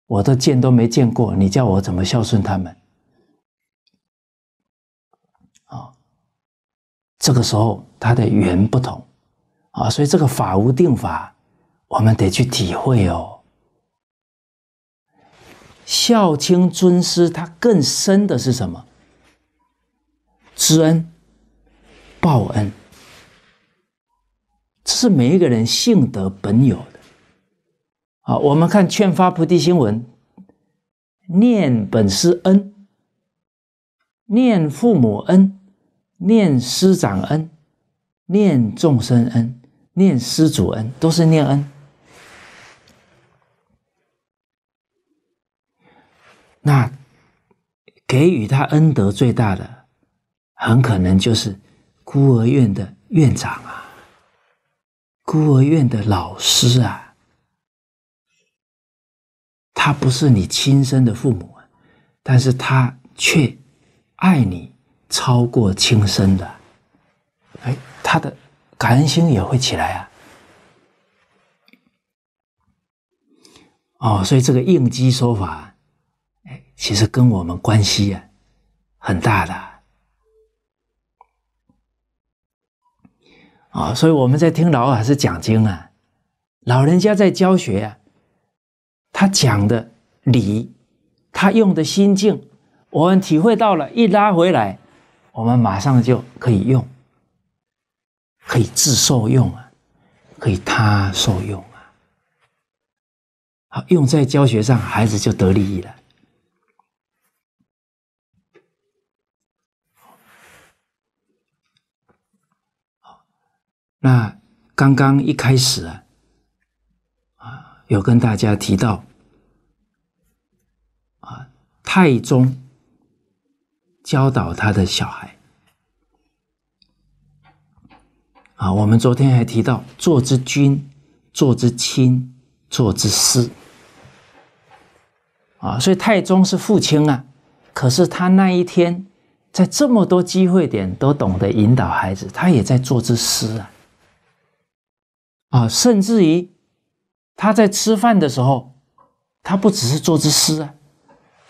我都见都没见过，你叫我怎么孝顺他们？啊，这个时候他的缘不同，啊，所以这个法无定法，我们得去体会哦。孝亲尊师，它更深的是什么？知恩、报恩，这是每一个人性德本有的。啊，我们看《劝发菩提心文》，念本师恩，念父母恩，念师长恩，念众生恩，念师主恩，都是念恩。那给予他恩德最大的，很可能就是孤儿院的院长啊，孤儿院的老师啊，他不是你亲生的父母，但是他却爱你超过亲生的，哎，他的感恩心也会起来啊。哦，所以这个应激说法。其实跟我们关系呀很大的啊，所以我们在听老法师讲经啊，老人家在教学啊，他讲的理，他用的心境，我们体会到了，一拉回来，我们马上就可以用，可以自受用啊，可以他受用啊，好用在教学上，孩子就得利益了。那刚刚一开始啊，啊，有跟大家提到啊，太宗教导他的小孩啊，我们昨天还提到“做之君，做之亲，做之师”，啊，所以太宗是父亲啊，可是他那一天在这么多机会点都懂得引导孩子，他也在做之师啊。啊，甚至于他在吃饭的时候，他不只是做姿势啊，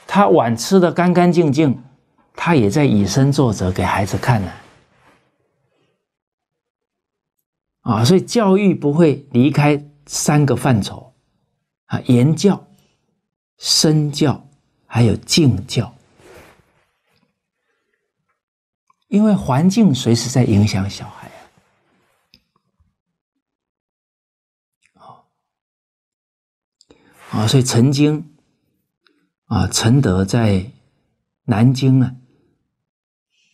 他碗吃的干干净净，他也在以身作则给孩子看呢。啊，所以教育不会离开三个范畴啊：言教、身教，还有境教。因为环境随时在影响小。孩。啊，所以曾经啊，陈德在南京啊，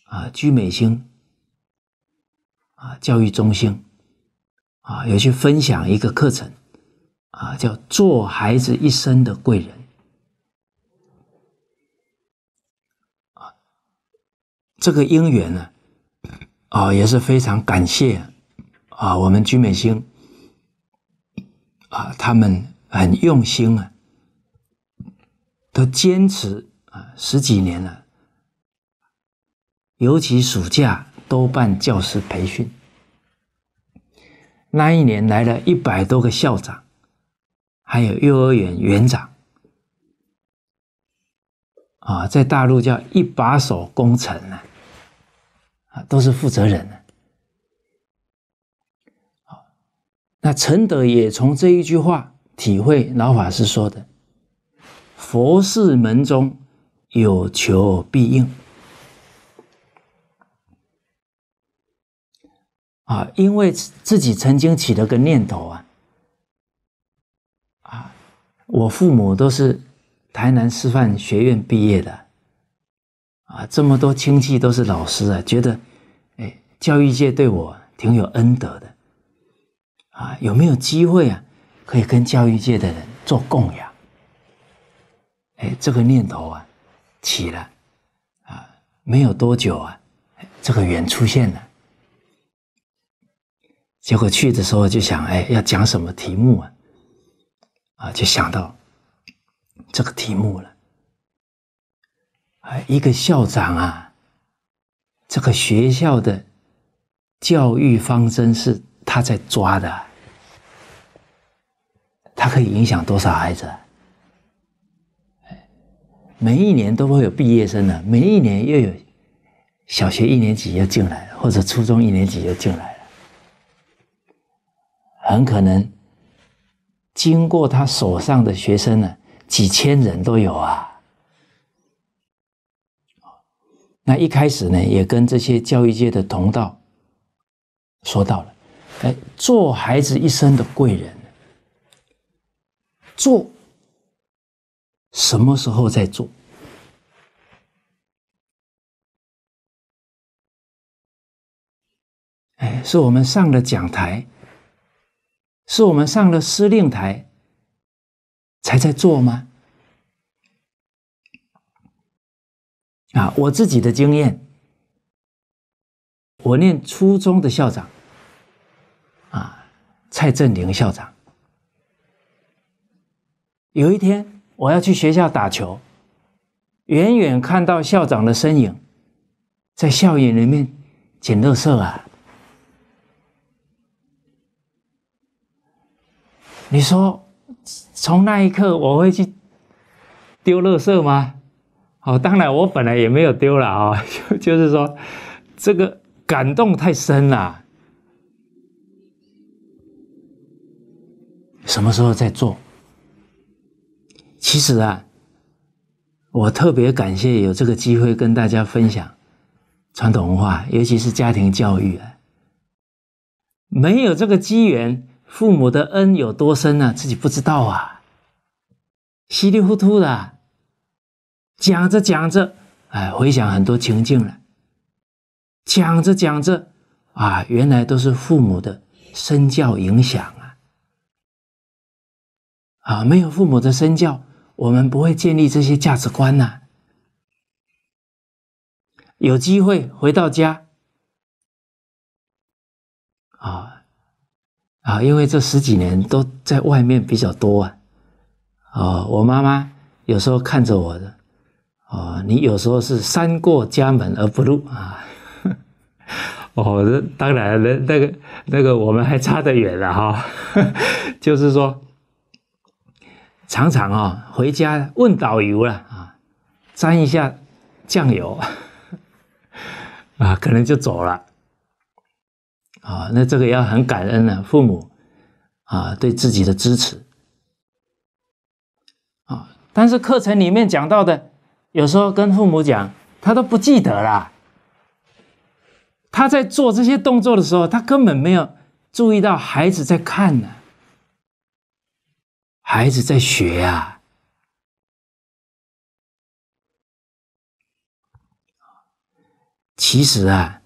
啊居美星啊教育中心啊，有去分享一个课程啊，叫做“孩子一生的贵人”啊，这个因缘呢，哦也是非常感谢啊，我们居美星啊他们。很用心啊，都坚持啊十几年了。尤其暑假多办教师培训，那一年来了一百多个校长，还有幼儿园园长啊，在大陆叫一把手工程呢，啊，都是负责人呢。那陈德也从这一句话。体会老法师说的：“佛事门中有求必应。”啊，因为自己曾经起了个念头啊，啊，我父母都是台南师范学院毕业的，啊，这么多亲戚都是老师啊，觉得，哎，教育界对我挺有恩德的，啊，有没有机会啊？可以跟教育界的人做供养，哎，这个念头啊起了，啊，没有多久啊，这个缘出现了，结果去的时候就想，哎，要讲什么题目啊？啊，就想到这个题目了，啊，一个校长啊，这个学校的教育方针是他在抓的。他可以影响多少孩子？每一年都会有毕业生的，每一年又有小学一年级又进来了，或者初中一年级又进来了，很可能经过他手上的学生呢，几千人都有啊。那一开始呢，也跟这些教育界的同道说到了，哎，做孩子一生的贵人。做什么时候在做？哎，是我们上了讲台，是我们上了司令台，才在做吗？啊，我自己的经验，我念初中的校长，啊，蔡振宁校长。有一天，我要去学校打球，远远看到校长的身影，在校园里面捡垃圾啊。你说，从那一刻我会去丢垃圾吗？哦，当然我本来也没有丢了啊，[LAUGHS] 就是说这个感动太深了。什么时候再做？其实啊，我特别感谢有这个机会跟大家分享传统文化，尤其是家庭教育啊。没有这个机缘，父母的恩有多深呢？自己不知道啊。稀里糊涂的讲着讲着，哎，回想很多情境了。讲着讲着啊，原来都是父母的身教影响啊。啊，没有父母的身教。我们不会建立这些价值观呐。有机会回到家，啊啊，因为这十几年都在外面比较多啊。哦，我妈妈有时候看着我，的哦，你有时候是三过家门而不入啊。[LAUGHS] 哦，这当然，那那个那个我们还差得远了哈，[LAUGHS] 就是说。常常啊，回家问导游了啊，沾一下酱油 [LAUGHS] 啊，可能就走了啊。那这个要很感恩了，父母啊对自己的支持啊。但是课程里面讲到的，有时候跟父母讲，他都不记得了。他在做这些动作的时候，他根本没有注意到孩子在看呢。孩子在学呀，其实啊，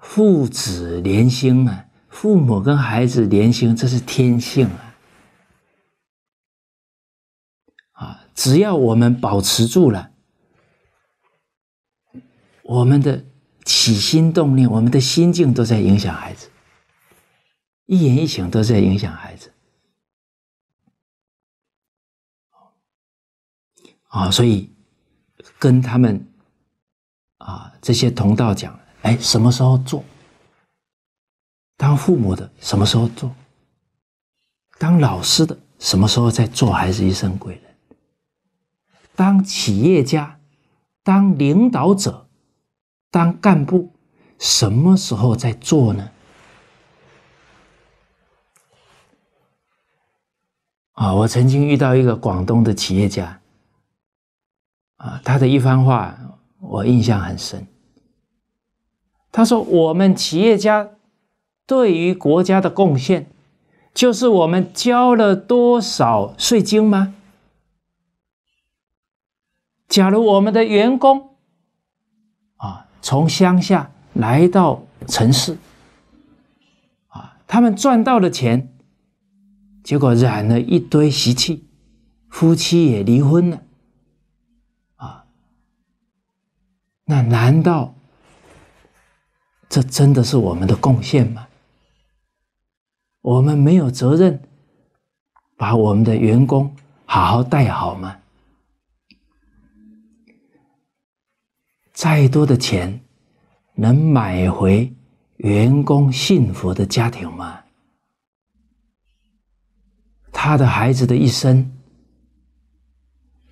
父子连心啊，父母跟孩子连心，这是天性啊。啊，只要我们保持住了，我们的起心动念，我们的心境都在影响孩子，一言一行都在影响孩子。啊，所以跟他们啊这些同道讲，哎，什么时候做？当父母的什么时候做？当老师的什么时候在做？还是一生贵人？当企业家、当领导者、当干部，什么时候在做呢？啊，我曾经遇到一个广东的企业家。啊，他的一番话我印象很深。他说：“我们企业家对于国家的贡献，就是我们交了多少税金吗？假如我们的员工啊，从乡下来到城市，啊，他们赚到了钱，结果染了一堆习气，夫妻也离婚了。”那难道这真的是我们的贡献吗？我们没有责任把我们的员工好好带好吗？再多的钱能买回员工幸福的家庭吗？他的孩子的一生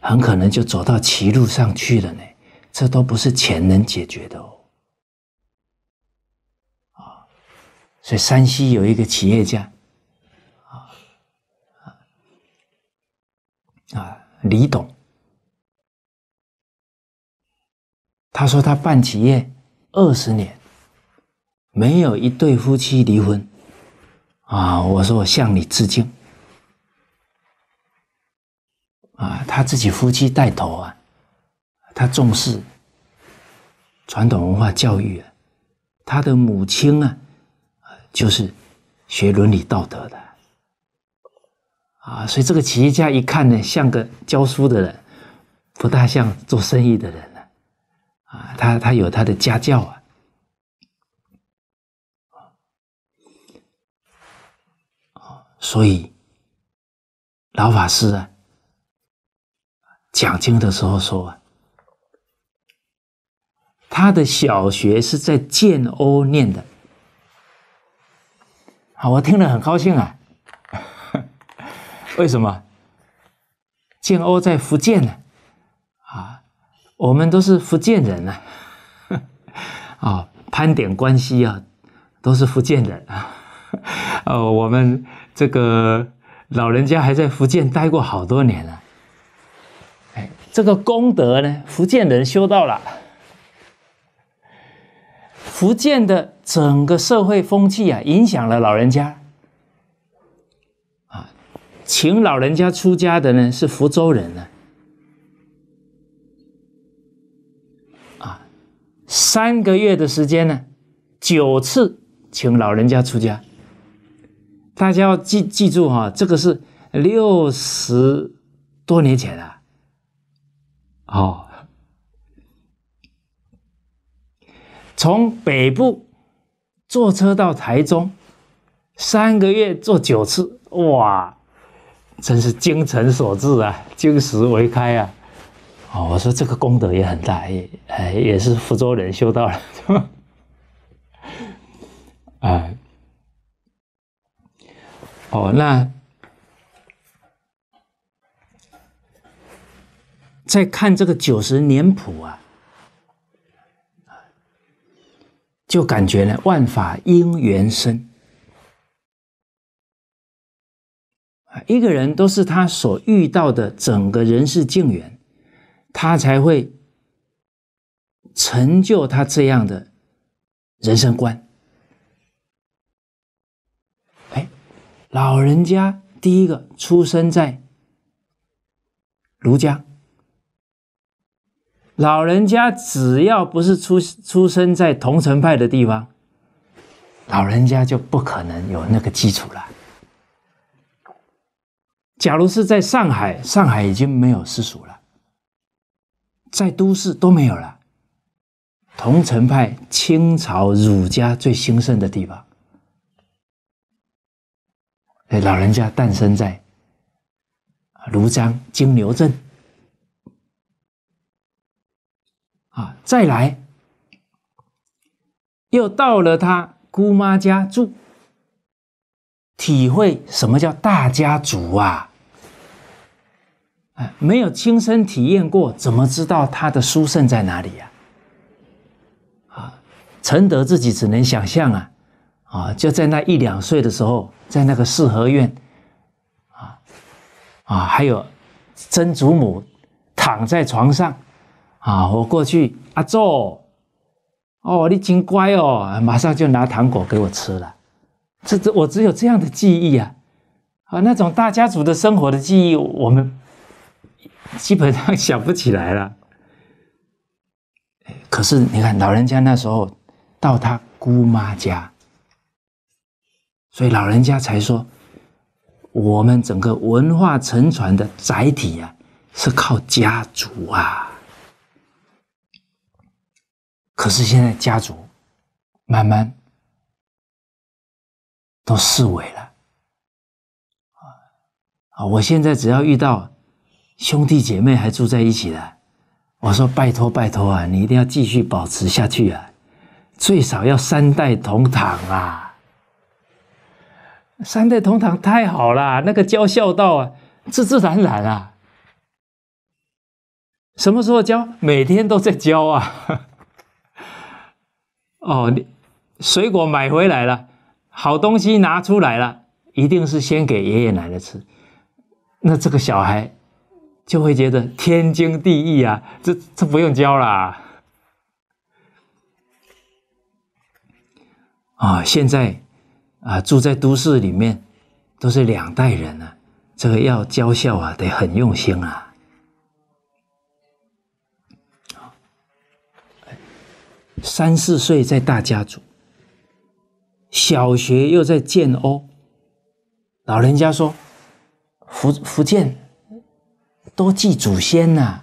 很可能就走到歧路上去了呢。这都不是钱能解决的哦，啊！所以山西有一个企业家，啊啊啊，李董，他说他办企业二十年，没有一对夫妻离婚，啊！我说我向你致敬，啊，他自己夫妻带头啊。他重视传统文化教育啊，他的母亲啊，就是学伦理道德的，啊，所以这个企业家一看呢，像个教书的人，不大像做生意的人了，啊，他他有他的家教啊，啊，所以老法师啊讲经的时候说啊。他的小学是在建瓯念的，好，我听了很高兴啊。[LAUGHS] 为什么？建瓯在福建呢？啊，我们都是福建人呐。[LAUGHS] 啊，攀点关系啊，都是福建人。[LAUGHS] 啊，我们这个老人家还在福建待过好多年了。哎，这个功德呢，福建人修到了。福建的整个社会风气啊，影响了老人家。啊，请老人家出家的呢，是福州人呢。啊，三个月的时间呢，九次请老人家出家。大家要记记住哈，这个是六十多年前啊。哦。从北部坐车到台中，三个月坐九次，哇，真是精诚所至啊，金石为开啊！哦，我说这个功德也很大，也哎也是福州人修到了。啊，[LAUGHS] 哦，那在看这个九十年谱啊。就感觉呢，万法因缘生一个人都是他所遇到的整个人世境缘，他才会成就他这样的人生观。哎，老人家第一个出生在儒家。老人家只要不是出出生在桐城派的地方，老人家就不可能有那个基础了。假如是在上海，上海已经没有私塾了，在都市都没有了。桐城派清朝儒家最兴盛的地方，老人家诞生在庐江金牛镇。啊，再来，又到了他姑妈家住，体会什么叫大家族啊？没有亲身体验过，怎么知道他的书圣在哪里呀？啊，承德自己只能想象啊，啊，就在那一两岁的时候，在那个四合院，啊，啊，还有曾祖母躺在床上。啊，我过去阿宙，哦，你真乖哦，马上就拿糖果给我吃了。这这，我只有这样的记忆啊。啊，那种大家族的生活的记忆，我们基本上想不起来了。可是你看，老人家那时候到他姑妈家，所以老人家才说，我们整个文化沉船的载体啊，是靠家族啊。可是现在家族慢慢都四维了啊啊！我现在只要遇到兄弟姐妹还住在一起的，我说拜托拜托啊，你一定要继续保持下去啊，最少要三代同堂啊！三代同堂太好了，那个教孝道啊，自自然然啊。什么时候教？每天都在教啊。哦，水果买回来了，好东西拿出来了，一定是先给爷爷奶奶吃。那这个小孩就会觉得天经地义啊，这这不用教啦。啊，现在啊，住在都市里面都是两代人了，这个要教孝啊，得很用心啊。三四岁在大家族，小学又在建瓯。老人家说：“福福建都祭祖先呐，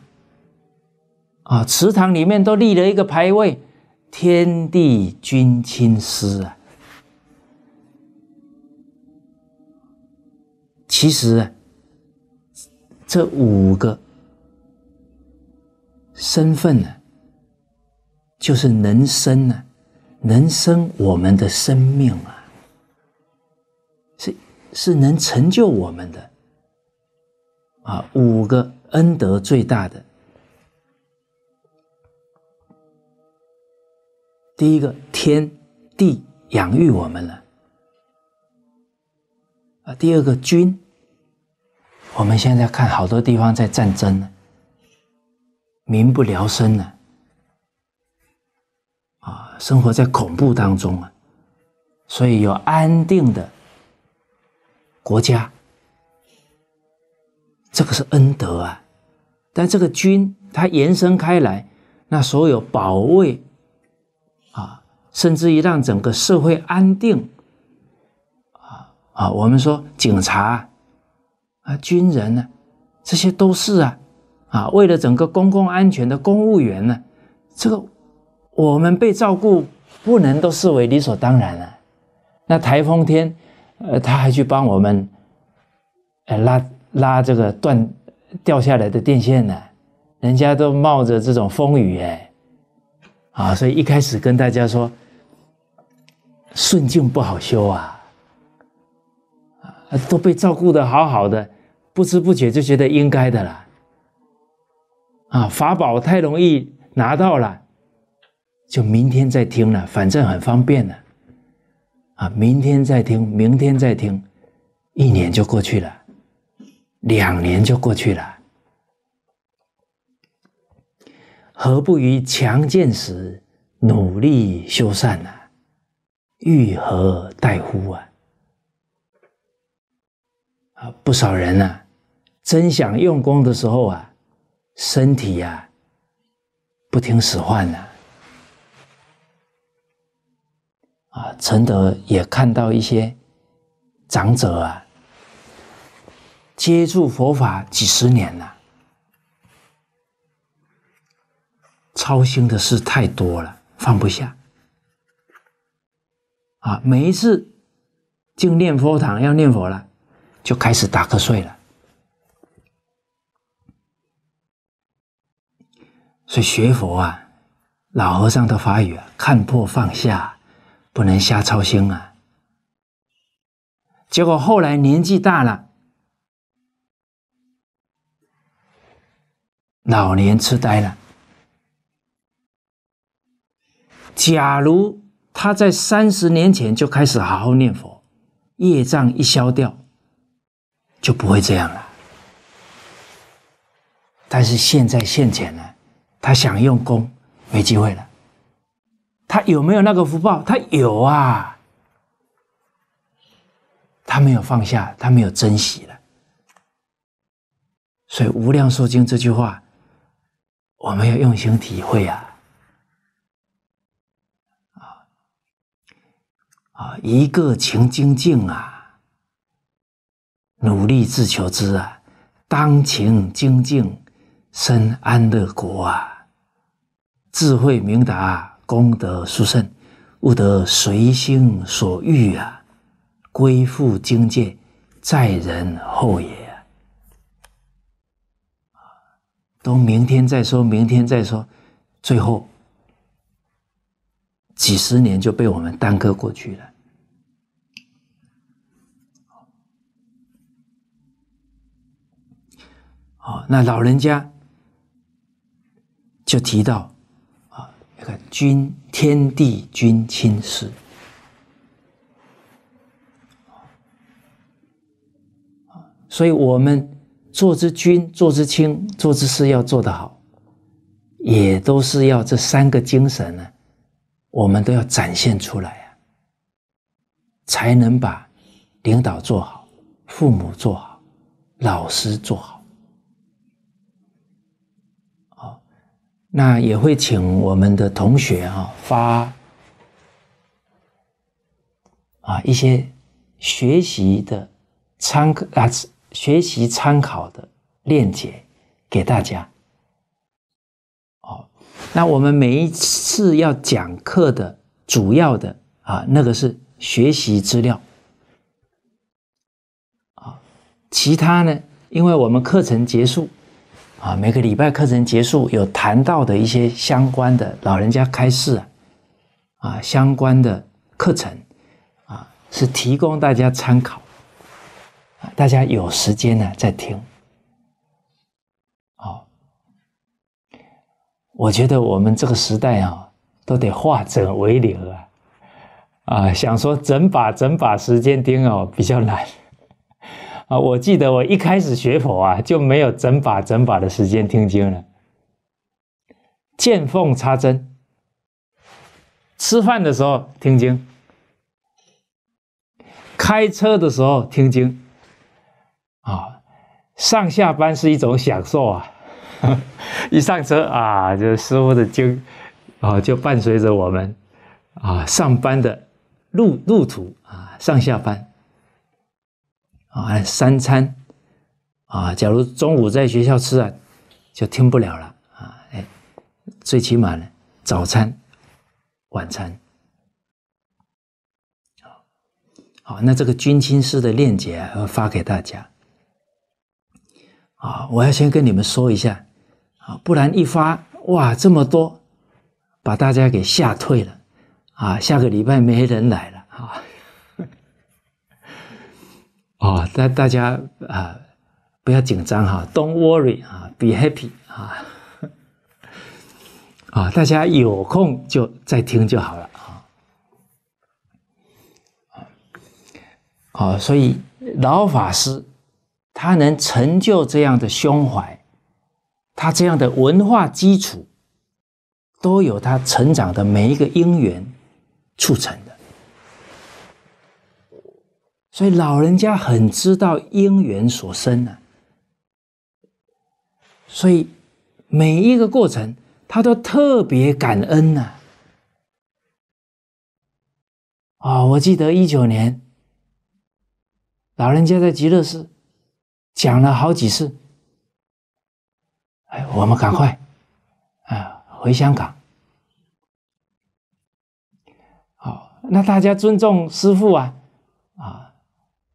啊，祠堂里面都立了一个牌位，天地君亲师啊。”其实这五个身份呢？就是能生呢，能生我们的生命啊，是是能成就我们的啊，五个恩德最大的，第一个天地养育我们了啊，第二个君，我们现在看好多地方在战争呢，民不聊生呢。生活在恐怖当中啊，所以有安定的国家，这个是恩德啊。但这个军，它延伸开来，那所有保卫啊，甚至于让整个社会安定啊啊，我们说警察啊、军人呢，这些都是啊啊，为了整个公共安全的公务员呢，这个。我们被照顾，不能都视为理所当然了。那台风天，呃，他还去帮我们，呃，拉拉这个断掉下来的电线呢。人家都冒着这种风雨，哎，啊，所以一开始跟大家说，顺境不好修啊，啊，都被照顾的好好的，不知不觉就觉得应该的了，啊，法宝太容易拿到了。就明天再听了，反正很方便了，啊，明天再听，明天再听，一年就过去了，两年就过去了，何不于强健时努力修善呢？欲何待乎啊？啊，不少人呢，真想用功的时候啊，身体呀不听使唤呢。啊，承德也看到一些长者啊，接触佛法几十年了，操心的事太多了，放不下。啊，每一次进念佛堂要念佛了，就开始打瞌睡了。所以学佛啊，老和尚的法语啊，看破放下。不能瞎操心啊！结果后来年纪大了，老年痴呆了。假如他在三十年前就开始好好念佛，业障一消掉，就不会这样了。但是现在现前呢，他想用功，没机会了。他有没有那个福报？他有啊，他没有放下，他没有珍惜了。所以《无量寿经》这句话，我们要用心体会啊！啊，啊，一个勤精进啊，努力自求之啊，当勤精进，身安乐国啊，智慧明达。功德殊胜，悟得随心所欲啊！归复境界，在人后也啊！都明天再说，明天再说，最后几十年就被我们耽搁过去了。好，那老人家就提到。君天地君亲师，所以我们做之君，做之亲，做之事要做得好，也都是要这三个精神呢，我们都要展现出来呀，才能把领导做好，父母做好，老师做好。那也会请我们的同学啊发啊一些学习的参啊学习参考的链接给大家哦。那我们每一次要讲课的主要的啊那个是学习资料啊，其他呢，因为我们课程结束。啊，每个礼拜课程结束有谈到的一些相关的老人家开示，啊，相关的课程，啊，是提供大家参考，啊，大家有时间呢再听。好，我觉得我们这个时代啊，都得化整为零啊，啊，想说整把整把时间听哦比较难。啊，我记得我一开始学佛啊，就没有整把整把的时间听经了，见缝插针，吃饭的时候听经，开车的时候听经，啊，上下班是一种享受啊，[LAUGHS] 一上车啊就舒服的就，啊就伴随着我们，啊上班的路路途啊上下班。啊，三餐啊，假如中午在学校吃啊，就听不了了啊。哎，最起码呢，早餐、晚餐，好，好，那这个军亲师的链接我发给大家。啊，我要先跟你们说一下啊，不然一发哇，这么多，把大家给吓退了啊，下个礼拜没人来了啊。哦，大大家啊，不要紧张哈，Don't worry 啊，Be happy 啊，[LAUGHS] 啊，大家有空就再听就好了啊，啊，好，所以老法师他能成就这样的胸怀，他这样的文化基础，都有他成长的每一个因缘促成。所以老人家很知道因缘所生呢，所以每一个过程他都特别感恩呢。啊，我记得一九年，老人家在极乐寺讲了好几次，哎，我们赶快啊回香港，好，那大家尊重师傅啊，啊。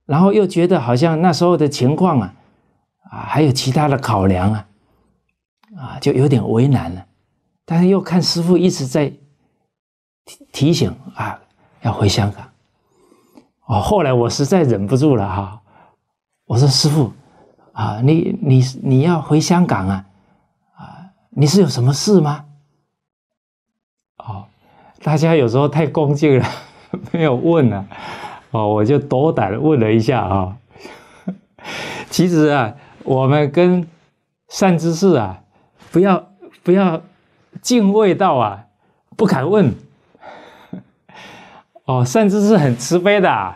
然后又觉得好像那时候的情况啊，啊还有其他的考量啊，啊就有点为难了。但是又看师傅一直在提提醒啊，要回香港。哦，后来我实在忍不住了哈，我说师傅，啊你你你要回香港啊，啊你是有什么事吗？哦，大家有时候太恭敬了，[LAUGHS] 没有问呢。哦，我就斗胆问了一下啊。[LAUGHS] 其实啊，我们跟善知识啊，不要不要敬畏到啊，不敢问。[LAUGHS] 哦，善知识很慈悲的，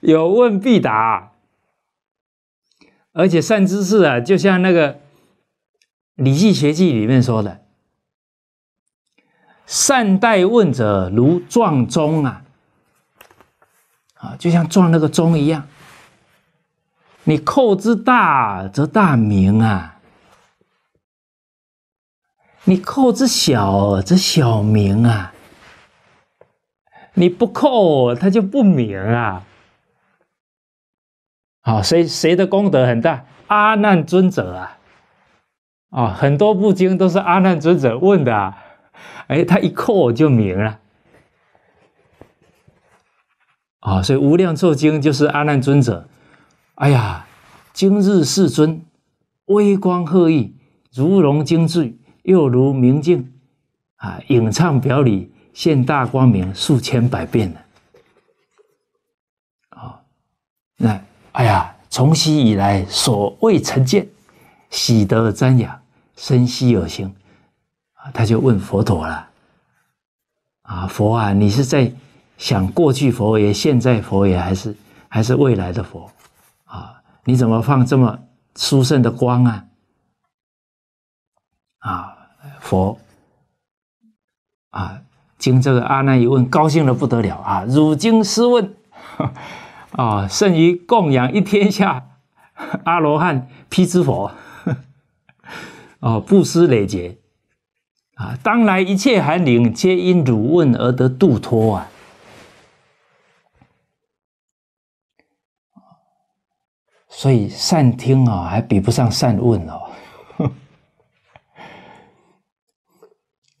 有问必答。而且善知识啊，就像那个《礼记学记》里面说的：“善待问者如撞钟啊。”啊，就像撞那个钟一样，你扣之大则大明啊，你扣之小则小明啊，你不扣，他就不明啊。好，谁谁的功德很大？阿难尊者啊，啊，很多部经都是阿难尊者问的，哎，他一扣就明了。啊，所以无量寿经就是阿难尊者。哎呀，今日世尊，微光赫奕，如龙精质，又如明镜，啊，影唱表里，现大光明数千百遍呢。啊，那哎呀，从昔以来所未曾见，喜得瞻仰，深悉有行。啊，他就问佛陀了。啊，佛啊，你是在？想过去佛爷、现在佛爷，还是还是未来的佛，啊！你怎么放这么殊胜的光啊？啊，佛，啊，经这个阿难一问，高兴的不得了啊！汝今斯问，[LAUGHS] 啊，胜于供养一天下 [LAUGHS] 阿罗汉、辟支佛，哦，[LAUGHS] 不施累劫啊！当来一切寒灵，皆因汝问而得度脱啊！所以善听啊，还比不上善问哦。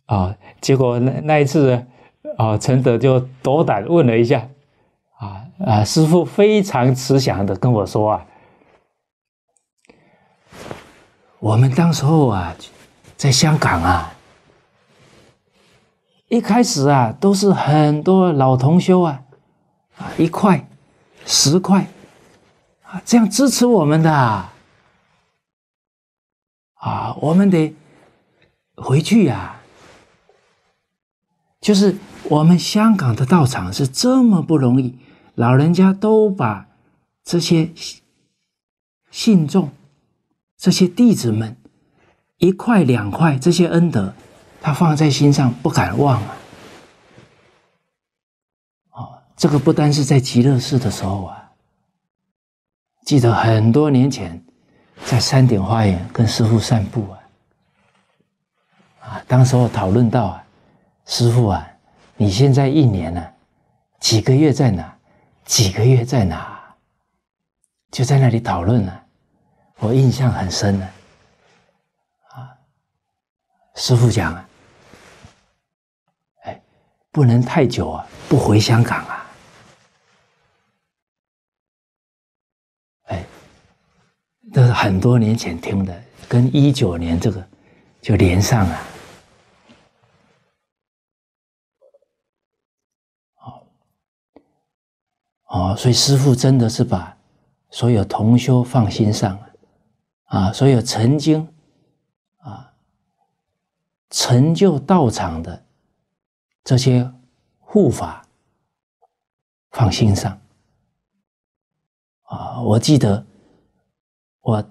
[LAUGHS] 啊，结果那那一次，啊，陈德就斗胆问了一下，啊啊，师傅非常慈祥的跟我说啊，我们当时候啊，在香港啊，一开始啊，都是很多老同修啊，啊，一块，十块。啊，这样支持我们的啊，我们得回去呀。就是我们香港的道场是这么不容易，老人家都把这些信众、这些弟子们一块两块这些恩德，他放在心上不敢忘啊。好，这个不单是在极乐寺的时候啊。记得很多年前，在山顶花园跟师傅散步啊，啊，当时我讨论到啊，师傅啊，你现在一年呢，几个月在哪？几个月在哪？就在那里讨论了，我印象很深的，啊，师傅讲啊，哎，不能太久啊，不回香港啊。都是很多年前听的，跟一九年这个就连上了。好，哦，所以师父真的是把所有同修放心上了，啊，所有曾经啊成就道场的这些护法放心上啊，我记得。我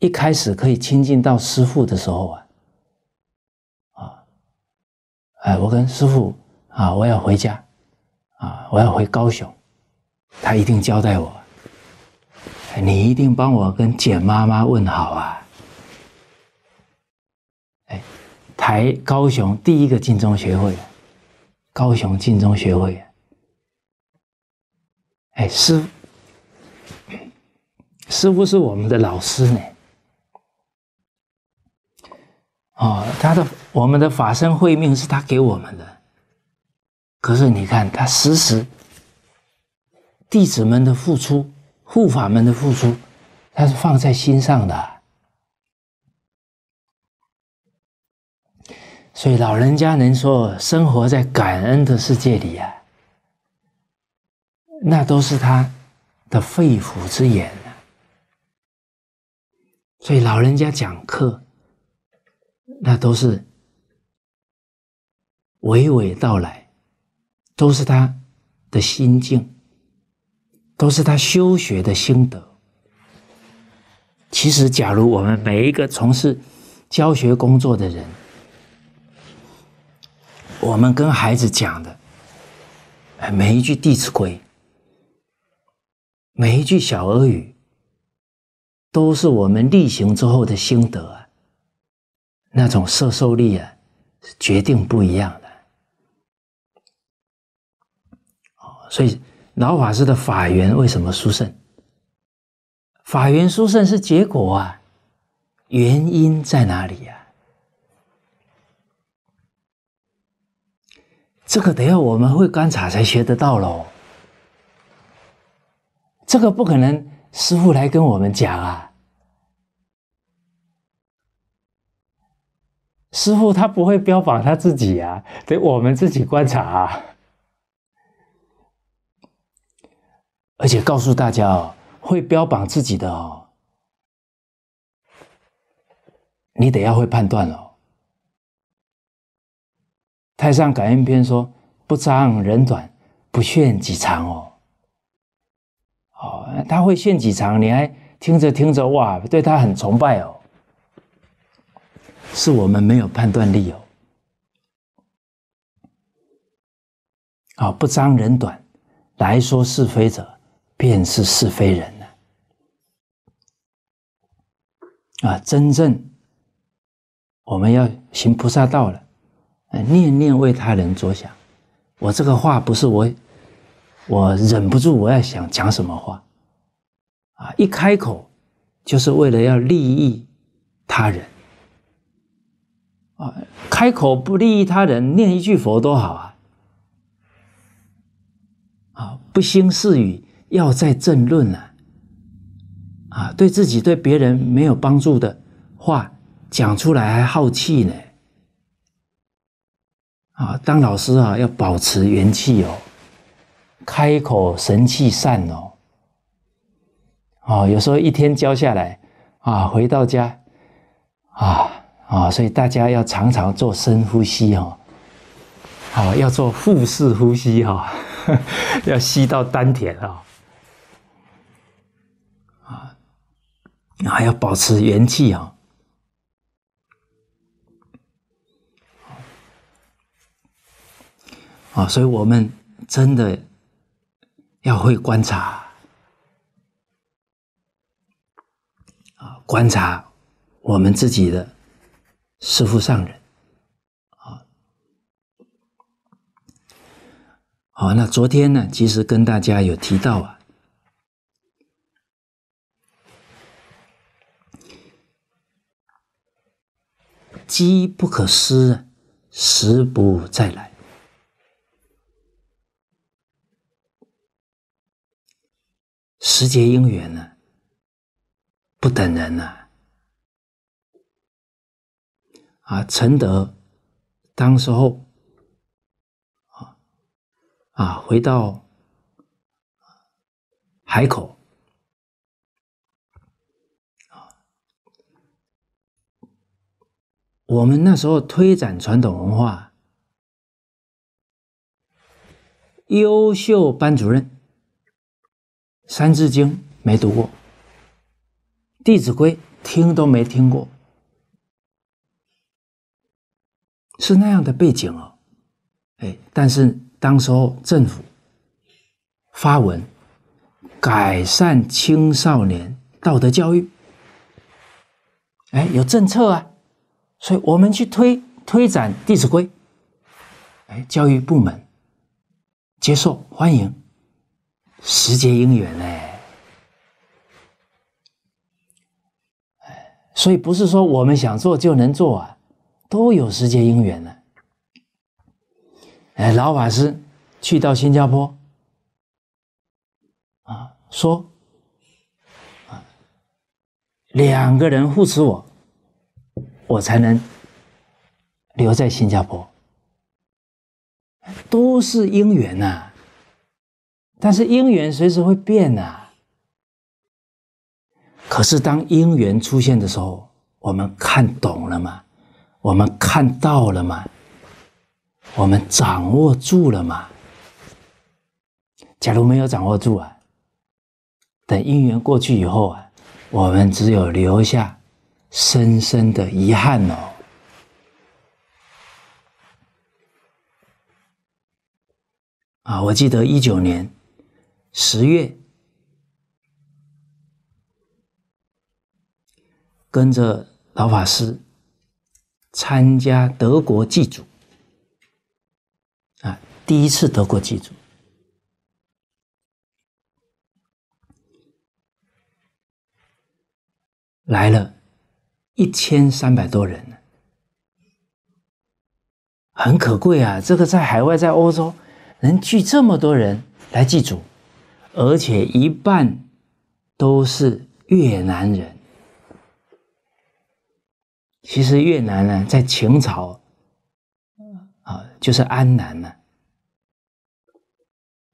一开始可以亲近到师父的时候啊，啊，哎，我跟师父啊，我要回家，啊，我要回高雄，他一定交代我，你一定帮我跟简妈妈问好啊，哎，台高雄第一个晋中学会，高雄晋中学会，哎，师父。师傅是我们的老师呢？哦，他的我们的法身慧命是他给我们的。可是你看，他时时弟子们的付出、护法们的付出，他是放在心上的。所以老人家能说生活在感恩的世界里啊，那都是他的肺腑之言。所以老人家讲课，那都是娓娓道来，都是他的心境，都是他修学的心得。其实，假如我们每一个从事教学工作的人，我们跟孩子讲的，每一句弟子规，每一句小俄语。都是我们力行之后的心得，啊，那种摄受力啊，是决定不一样的。哦，所以老法师的法缘为什么殊胜？法缘殊胜是结果啊，原因在哪里呀？这个得要我们会观察才学得到喽。这个不可能。师傅来跟我们讲啊，师傅他不会标榜他自己啊，得我们自己观察。啊。而且告诉大家哦，会标榜自己的哦，你得要会判断哦。《太上感应篇》说：“不彰人短，不炫己长。”哦。哦，他会炫几场，你还听着听着哇，对他很崇拜哦。是我们没有判断力哦。好，不张人短，来说是非者，便是是非人呢。啊，真正我们要行菩萨道了，念念为他人着想。我这个话不是我。我忍不住，我要想讲什么话，啊！一开口，就是为了要利益他人，啊！开口不利益他人，念一句佛多好啊！啊！不兴是语，要在正论了，啊！对自己对别人没有帮助的话，讲出来还耗气呢，啊！当老师啊，要保持元气哦。开口神气散哦，啊，有时候一天教下来，啊，回到家，啊，啊，所以大家要常常做深呼吸哦，啊，要做腹式呼吸哈，[LAUGHS] 要吸到丹田啊，啊，还要保持元气哦！啊，所以我们真的。要会观察啊，观察我们自己的师父上人，啊。好。那昨天呢，其实跟大家有提到啊，“机不可失，时不再来。”时节应缘呢，不等人呢。啊，承德当时候啊啊，回到海口，啊，我们那时候推展传统文化，优秀班主任。三字经没读过，《弟子规》听都没听过，是那样的背景啊！哎，但是当时候政府发文改善青少年道德教育，哎，有政策啊，所以我们去推推展《弟子规》，哎，教育部门接受欢迎。时节因缘呢。哎，所以不是说我们想做就能做啊，都有时节因缘呢。哎，老法师去到新加坡，啊，说，啊，两个人护持我，我才能留在新加坡，都是因缘呐。但是因缘随时会变啊！可是当因缘出现的时候，我们看懂了吗？我们看到了吗？我们掌握住了吗？假如没有掌握住啊，等因缘过去以后啊，我们只有留下深深的遗憾哦。啊，我记得一九年。十月，跟着老法师参加德国祭祖啊，第一次德国祭祖来了，一千三百多人很可贵啊！这个在海外，在欧洲能聚这么多人来祭祖。而且一半都是越南人。其实越南呢，在秦朝，啊，就是安南呢，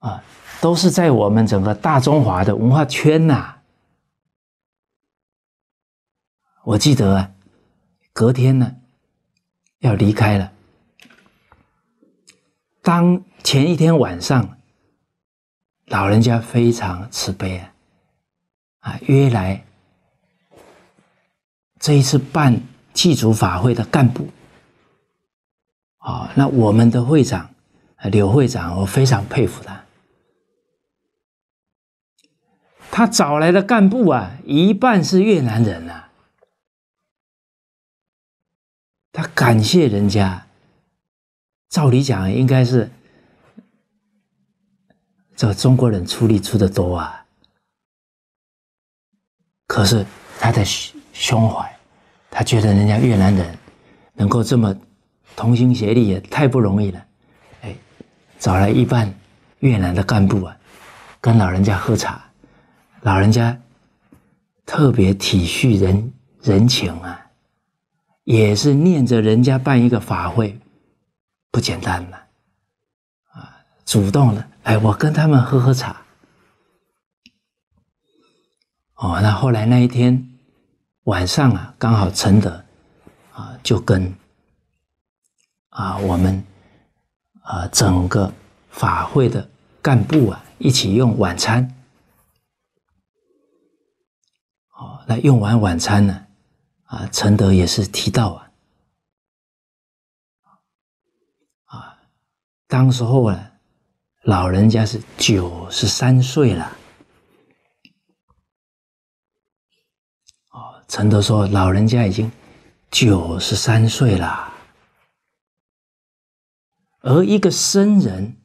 啊，都是在我们整个大中华的文化圈呐。我记得啊，隔天呢要离开了，当前一天晚上。老人家非常慈悲啊，啊，约来这一次办祭祖法会的干部，啊，那我们的会长刘会长，我非常佩服他，他找来的干部啊，一半是越南人啊，他感谢人家，照理讲应该是。这个中国人出力出的多啊，可是他的胸怀，他觉得人家越南人能够这么同心协力也太不容易了，哎，找来一半越南的干部啊，跟老人家喝茶，老人家特别体恤人情啊，也是念着人家办一个法会不简单了，啊，主动了。哎，我跟他们喝喝茶。哦，那后来那一天晚上啊，刚好承德啊，就跟啊我们啊整个法会的干部啊一起用晚餐。哦，那用完晚餐呢，啊，承德也是提到啊，啊，当时候啊。老人家是九十三岁了，哦，陈德说，老人家已经九十三岁了，而一个僧人，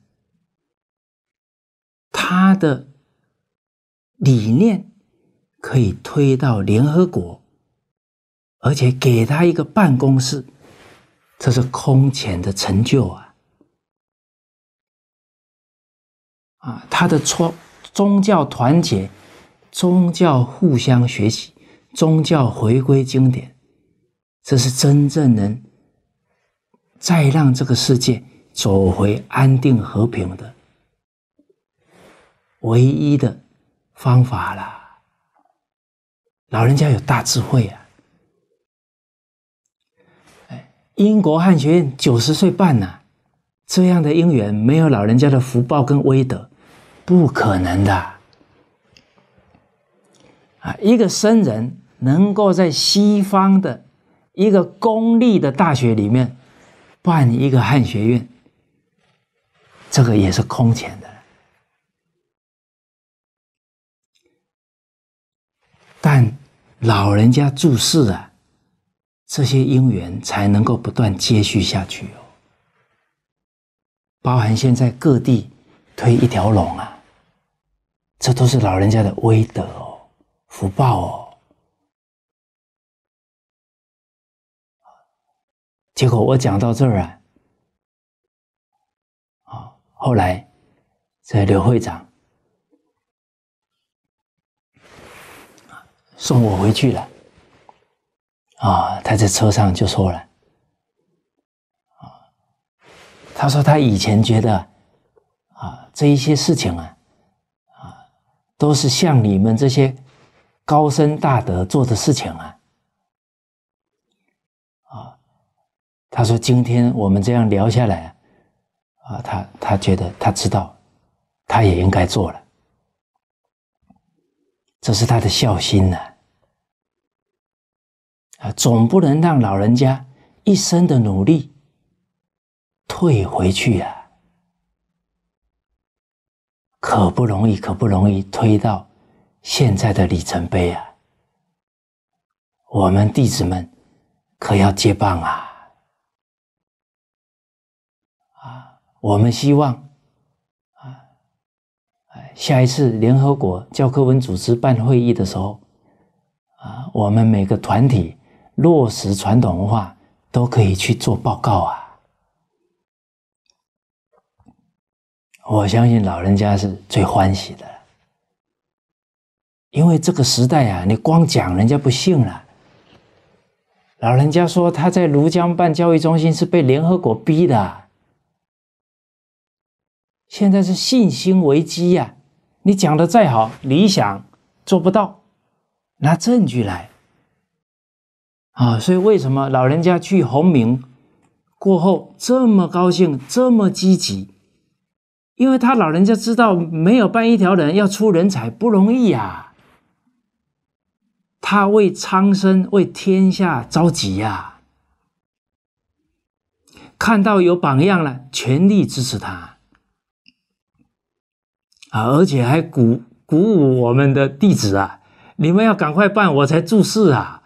他的理念可以推到联合国，而且给他一个办公室，这是空前的成就啊！啊，他的宗宗教团结、宗教互相学习、宗教回归经典，这是真正能再让这个世界走回安定和平的唯一的方法啦。老人家有大智慧啊！哎，英国汉学院九十岁半呐，这样的因缘没有老人家的福报跟威德。不可能的啊！一个僧人能够在西方的一个公立的大学里面办一个汉学院，这个也是空前的。但老人家注释啊，这些因缘才能够不断接续下去哦，包含现在各地推一条龙啊。这都是老人家的威德哦，福报哦。结果我讲到这儿啊，啊，后来这刘会长送我回去了啊，他在车上就说了啊，他说他以前觉得啊，这一些事情啊。都是像你们这些高深大德做的事情啊！啊，他说：“今天我们这样聊下来，啊，他他觉得他知道，他也应该做了，这是他的孝心呢。啊，总不能让老人家一生的努力退回去呀。”可不容易，可不容易，推到现在的里程碑啊！我们弟子们可要接棒啊！啊，我们希望啊，哎，下一次联合国教科文组织办会议的时候啊，我们每个团体落实传统文化都可以去做报告啊。我相信老人家是最欢喜的，因为这个时代啊，你光讲人家不信了。老人家说他在庐江办教育中心是被联合国逼的，现在是信心危机呀！你讲的再好，理想做不到，拿证据来啊！所以为什么老人家去红明过后这么高兴，这么积极？因为他老人家知道没有办一条人要出人才不容易呀，他为苍生为天下着急呀，看到有榜样了，全力支持他啊，而且还鼓鼓舞我们的弟子啊，你们要赶快办，我才注释啊。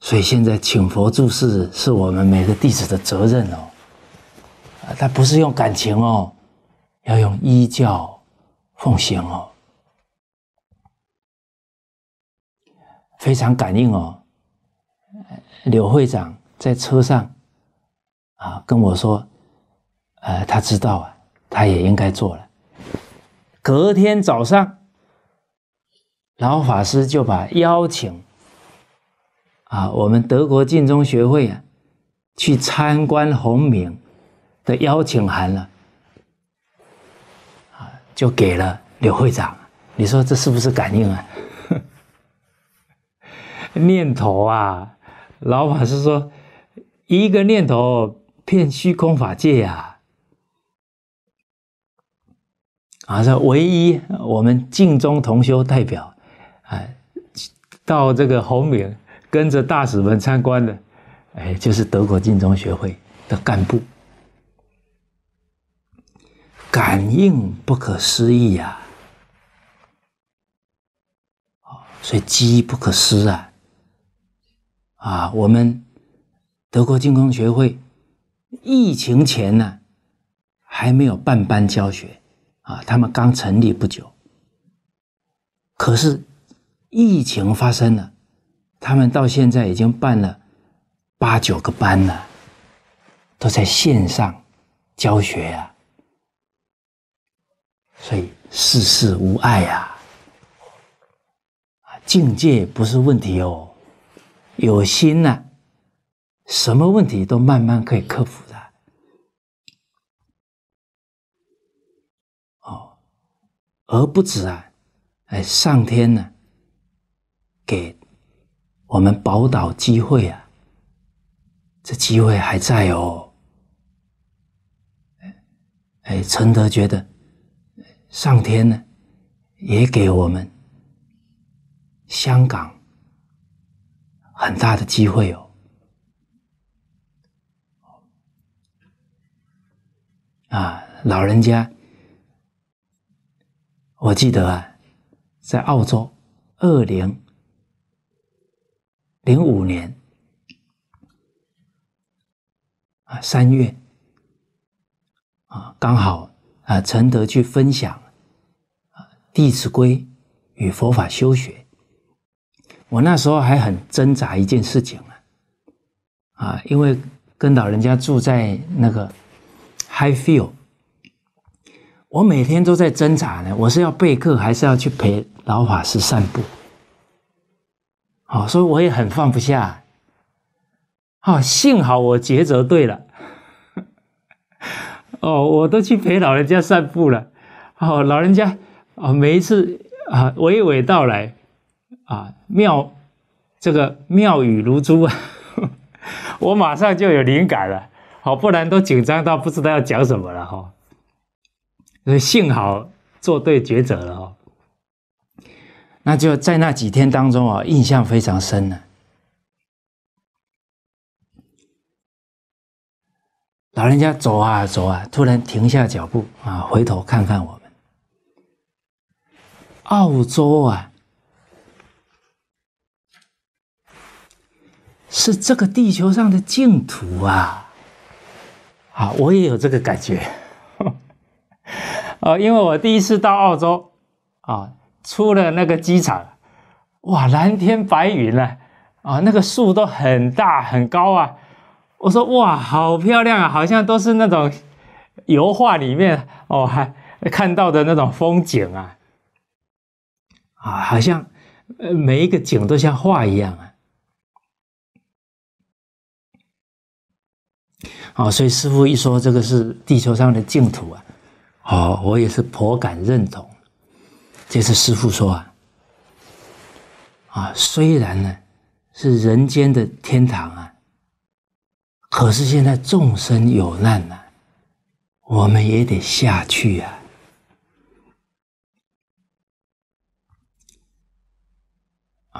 所以现在请佛注释是我们每个弟子的责任哦。他不是用感情哦，要用依教奉行哦，非常感应哦。刘会长在车上啊跟我说，呃，他知道啊，他也应该做了。隔天早上，老法师就把邀请啊，我们德国晋中学会啊，去参观宏明。的邀请函了，啊，就给了刘会长。你说这是不是感应啊？[LAUGHS] 念头啊，老法师说，一个念头骗虚空法界啊。啊，这唯一我们敬宗同修代表，哎，到这个红明跟着大使们参观的，哎，就是德国晋宗学会的干部。感应不可思议呀！哦，所以机不可思议啊！啊，我们德国激光学会疫情前呢还没有办班教学啊，他们刚成立不久。可是疫情发生了，他们到现在已经办了八九个班了，都在线上教学呀。所以世事无碍呀，啊，境界不是问题哦，有心呢，什么问题都慢慢可以克服的，哦，而不止啊，哎，上天呢，给我们宝岛机会啊，这机会还在哦，哎，哎，承德觉得。上天呢，也给我们香港很大的机会哦！啊，老人家，我记得啊，在澳洲二零零五年啊三月啊，刚好啊，陈德去分享。《弟子规》与佛法修学，我那时候还很挣扎一件事情啊！啊，因为跟老人家住在那个 High Feel，我每天都在挣扎呢。我是要备课，还是要去陪老法师散步？好，所以我也很放不下。啊，幸好我抉择对了。[LAUGHS] 哦，我都去陪老人家散步了。哦，老人家。啊，每一次啊，娓娓道来，啊，妙，这个妙语如珠啊，[LAUGHS] 我马上就有灵感了，好，不然都紧张到不知道要讲什么了哈。那幸好做对抉择了哈。那就在那几天当中啊，印象非常深呢。老人家走啊走啊，突然停下脚步啊，回头看看我。澳洲啊，是这个地球上的净土啊！啊，我也有这个感觉。[LAUGHS] 啊，因为我第一次到澳洲，啊，出了那个机场，哇，蓝天白云呢，啊，那个树都很大很高啊。我说哇，好漂亮啊，好像都是那种油画里面哦，还看到的那种风景啊。啊，好像呃，每一个景都像画一样啊！哦，所以师傅一说这个是地球上的净土啊，哦，我也是颇感认同。这次师傅说啊，啊，虽然呢是人间的天堂啊，可是现在众生有难啊，我们也得下去呀。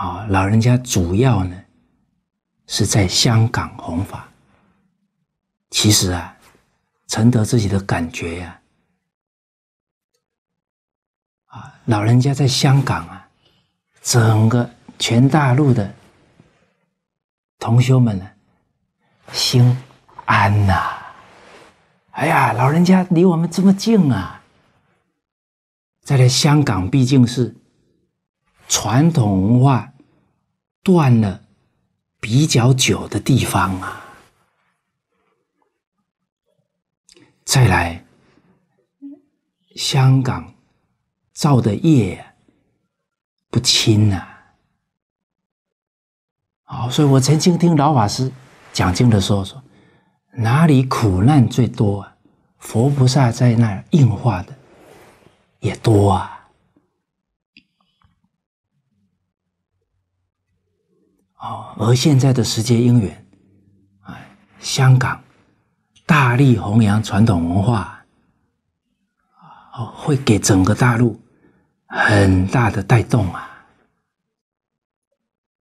啊，老人家主要呢是在香港弘法。其实啊，承德自己的感觉呀，啊，老人家在香港啊，整个全大陆的同学们呢，心安呐。哎呀，老人家离我们这么近啊，在来香港毕竟是传统文化。断了比较久的地方啊，再来香港造的业不轻呐。好，所以我曾经听老法师讲经的时候说，哪里苦难最多啊？佛菩萨在那应化的也多啊。哦，而现在的时节因缘，哎，香港大力弘扬传统文化哦，会给整个大陆很大的带动啊，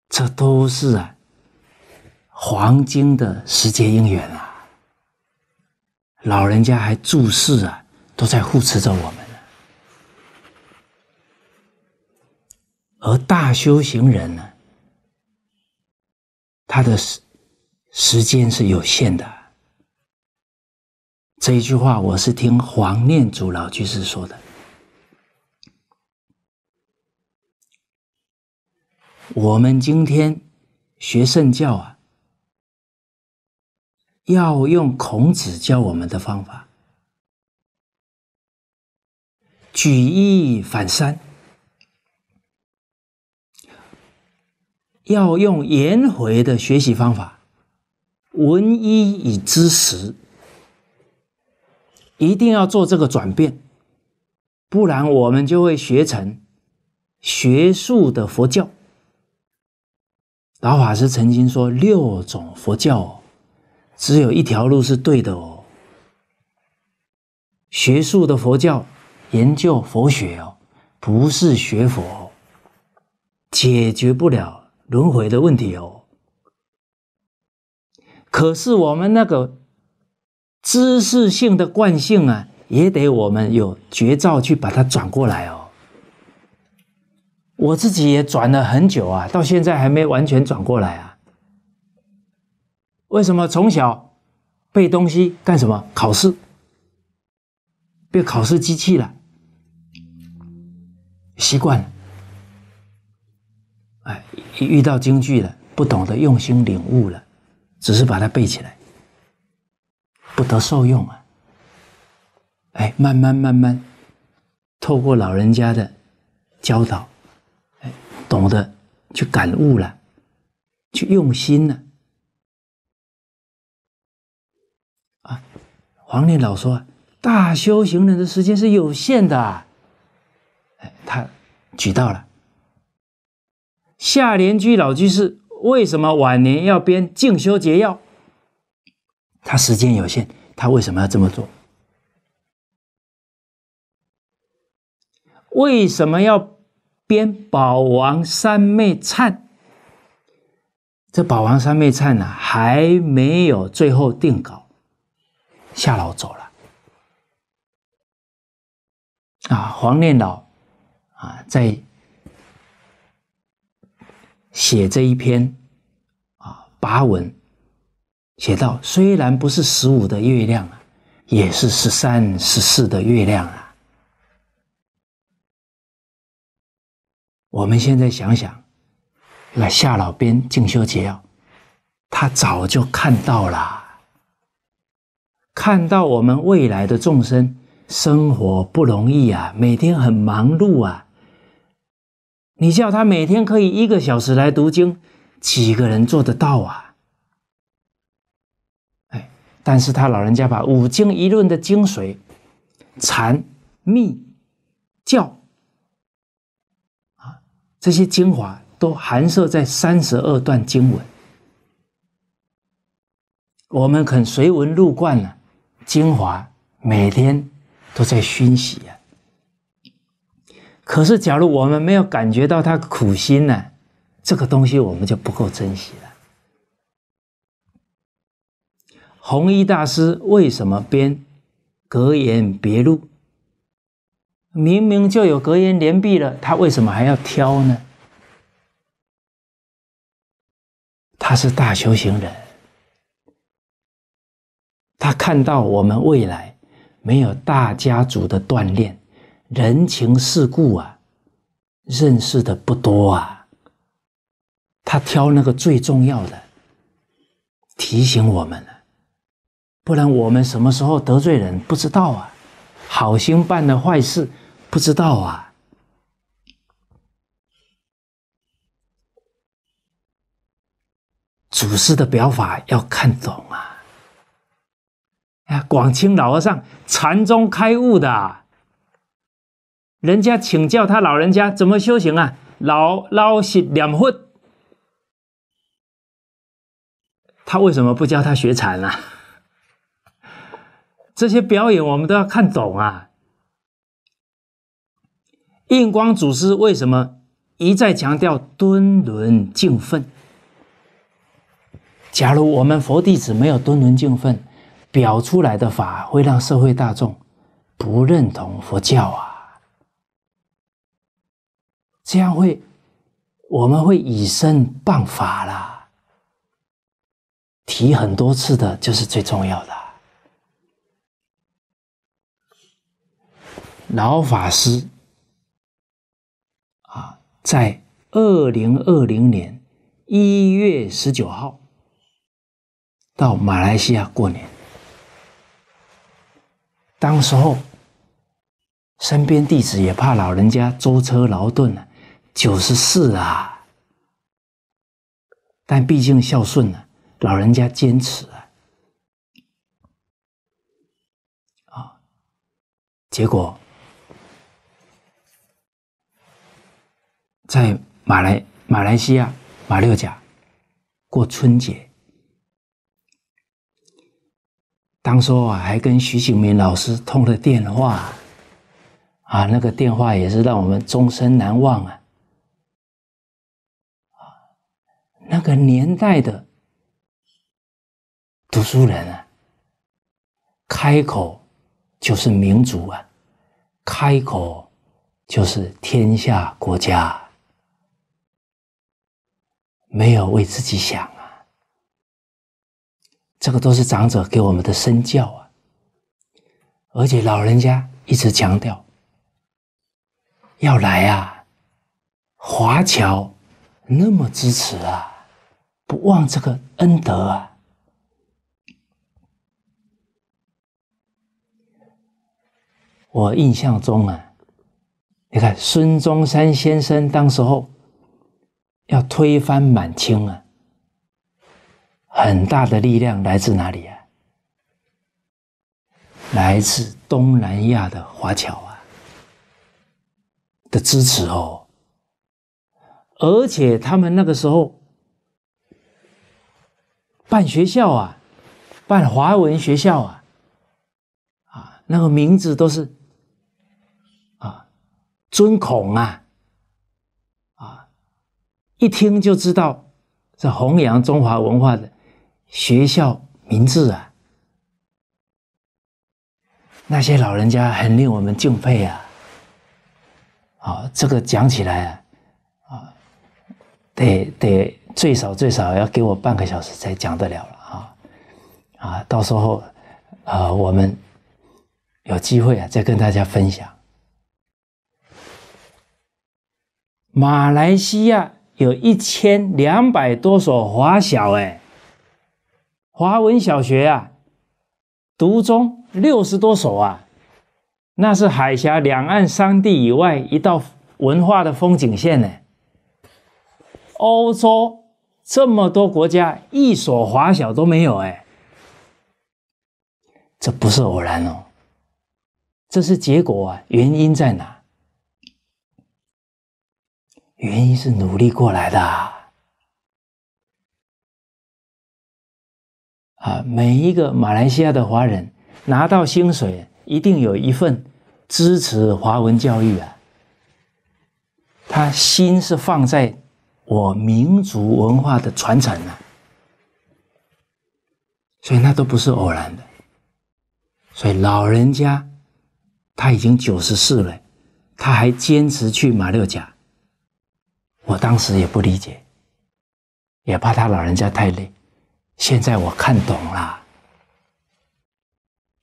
这都是啊黄金的时节因缘啊。老人家还注视啊，都在护持着我们，而大修行人呢？他的时时间是有限的，这一句话我是听黄念祖老居士说的。我们今天学圣教啊，要用孔子教我们的方法，举一反三。要用颜回的学习方法，闻一以知十，一定要做这个转变，不然我们就会学成学术的佛教。老法师曾经说，六种佛教，只有一条路是对的哦。学术的佛教，研究佛学哦，不是学佛，解决不了。轮回的问题哦，可是我们那个知识性的惯性啊，也得我们有绝招去把它转过来哦。我自己也转了很久啊，到现在还没完全转过来啊。为什么从小背东西干什么考试，被考试机器了，习惯了。一遇到京剧了，不懂得用心领悟了，只是把它背起来，不得受用啊！哎，慢慢慢慢，透过老人家的教导，哎，懂得去感悟了，去用心了。啊，黄念老说，大修行人的时间是有限的啊！哎，他举到了。夏联居老居士为什么晚年要编《静修节要》？他时间有限，他为什么要这么做？为什么要编《宝王三昧忏》？这《宝王三昧忏》呢，还没有最后定稿，夏老走了。啊，黄念老，啊，在。写这一篇，啊，八文，写到虽然不是十五的月亮啊，也是十三、十四的月亮啊。我们现在想想，那夏老编《静修捷要》，他早就看到了，看到我们未来的众生生活不容易啊，每天很忙碌啊。你叫他每天可以一个小时来读经，几个人做得到啊？哎，但是他老人家把五经一论的精髓、禅、密、教啊这些精华都含摄在三十二段经文，我们肯随文入观了，精华每天都在熏习呀。可是，假如我们没有感觉到他苦心呢？这个东西我们就不够珍惜了。弘一大师为什么编《格言别录》？明明就有格言连璧了，他为什么还要挑呢？他是大修行人，他看到我们未来没有大家族的锻炼。人情世故啊，认识的不多啊。他挑那个最重要的，提醒我们了。不然我们什么时候得罪人不知道啊，好心办了坏事不知道啊。祖师的表法要看懂啊。哎，广清老和尚禅宗开悟的。人家请教他老人家怎么修行啊？老老实念佛。他为什么不教他学禅啊？[LAUGHS] 这些表演我们都要看懂啊。印光祖师为什么一再强调敦伦敬分？假如我们佛弟子没有敦伦敬分，表出来的法会让社会大众不认同佛教啊。这样会，我们会以身犯法啦。提很多次的，就是最重要的。老法师啊，在二零二零年一月十九号到马来西亚过年，当时候身边弟子也怕老人家舟车劳顿了。九十四啊，但毕竟孝顺呢，老人家坚持啊，啊，结果在马来马来西亚马六甲过春节，当初啊还跟徐景明老师通了电话，啊，那个电话也是让我们终身难忘啊。那个年代的读书人啊，开口就是民族啊，开口就是天下国家没有为自己想啊。这个都是长者给我们的身教啊，而且老人家一直强调，要来啊，华侨那么支持啊。不忘这个恩德啊！我印象中啊，你看孙中山先生当时候要推翻满清啊，很大的力量来自哪里啊？来自东南亚的华侨啊的支持哦，而且他们那个时候。办学校啊，办华文学校啊，啊，那个名字都是，啊，尊孔啊，啊，一听就知道是弘扬中华文化的学校名字啊。那些老人家很令我们敬佩啊，好，这个讲起来啊，啊，得得。最少最少要给我半个小时才讲得了了啊啊！到时候啊，我们有机会啊，再跟大家分享。马来西亚有一千两百多所华小，哎，华文小学啊，读中六十多所啊，那是海峡两岸三地以外一道文化的风景线呢。欧洲。这么多国家一所华小都没有哎，这不是偶然哦，这是结果啊。原因在哪？原因是努力过来的啊！每一个马来西亚的华人拿到薪水，一定有一份支持华文教育啊。他心是放在。我民族文化的传承呢，所以那都不是偶然的。所以老人家他已经九十四了，他还坚持去马六甲。我当时也不理解，也怕他老人家太累。现在我看懂了，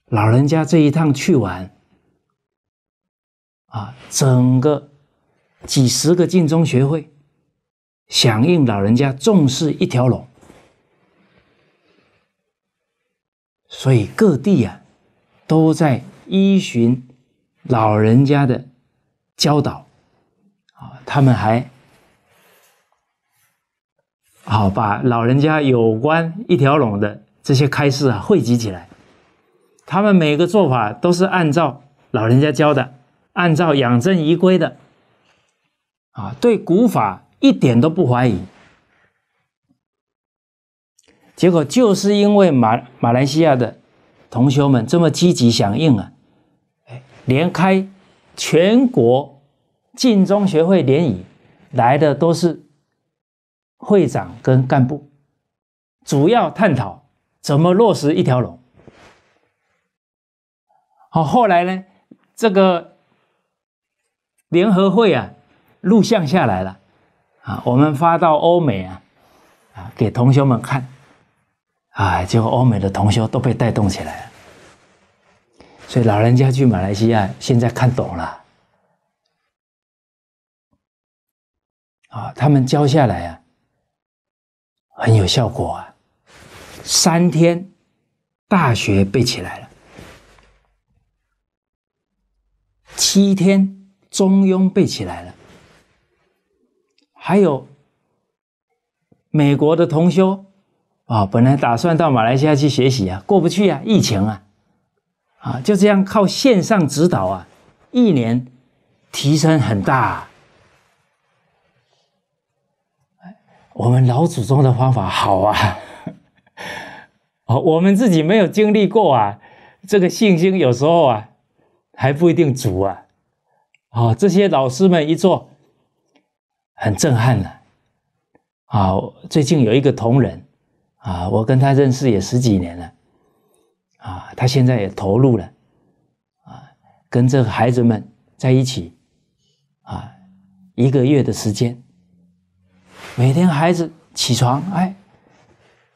老人家这一趟去完，啊，整个几十个晋中学会。响应老人家重视一条龙，所以各地啊都在依循老人家的教导啊，他们还好把老人家有关一条龙的这些开示啊汇集起来，他们每个做法都是按照老人家教的，按照养正遗规的啊，对古法。一点都不怀疑，结果就是因为马马来西亚的同学们这么积极响应啊，哎，连开全国晋中学会联谊，来的都是会长跟干部，主要探讨怎么落实一条龙。好，后来呢，这个联合会啊，录像下来了。啊，我们发到欧美啊，啊，给同学们看，啊，结果欧美的同学都被带动起来了。所以老人家去马来西亚，现在看懂了，啊，他们教下来啊，很有效果啊，三天大学背起来了，七天中庸背起来了。还有美国的同修啊，本来打算到马来西亚去学习啊，过不去啊，疫情啊，啊，就这样靠线上指导啊，一年提升很大。我们老祖宗的方法好啊，哦，[LAUGHS] 我们自己没有经历过啊，这个信心有时候啊还不一定足啊，啊，这些老师们一做。很震撼了啊！最近有一个同仁啊，我跟他认识也十几年了啊，他现在也投入了啊，跟这个孩子们在一起啊，一个月的时间，每天孩子起床，哎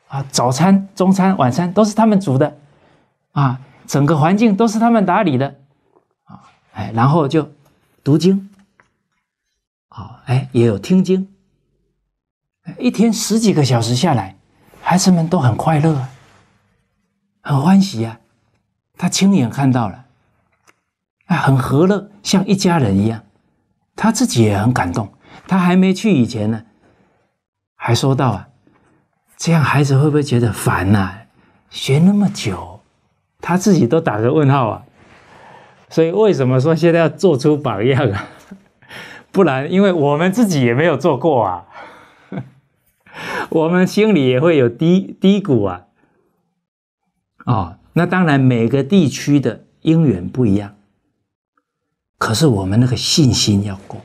啊，早餐、中餐、晚餐都是他们煮的啊，整个环境都是他们打理的啊，哎，然后就读经。哎，也有听经，一天十几个小时下来，孩子们都很快乐，很欢喜呀。他亲眼看到了，啊，很和乐，像一家人一样。他自己也很感动。他还没去以前呢，还说到啊，这样孩子会不会觉得烦呐？学那么久，他自己都打个问号啊。所以为什么说现在要做出榜样啊？不然，因为我们自己也没有做过啊，[LAUGHS] 我们心里也会有低低谷啊。啊，那当然每个地区的因缘不一样，可是我们那个信心要够，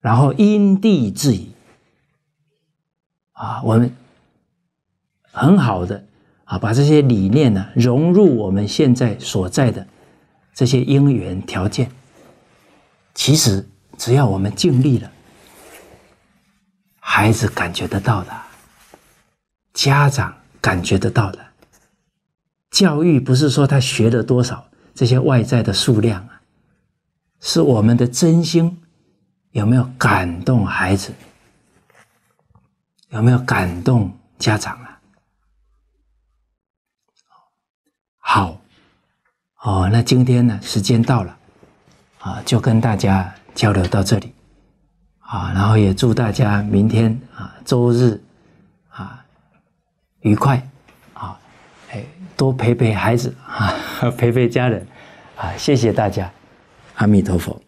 然后因地制宜啊，我们很好的啊，把这些理念呢融入我们现在所在的这些因缘条件，其实。只要我们尽力了，孩子感觉得到的，家长感觉得到的。教育不是说他学了多少这些外在的数量啊，是我们的真心有没有感动孩子，有没有感动家长啊？好，哦，那今天呢，时间到了啊，就跟大家。交流到这里，啊，然后也祝大家明天啊周日，啊，愉快，啊，哎，多陪陪孩子啊，[LAUGHS] 陪陪家人，啊，谢谢大家，阿弥陀佛。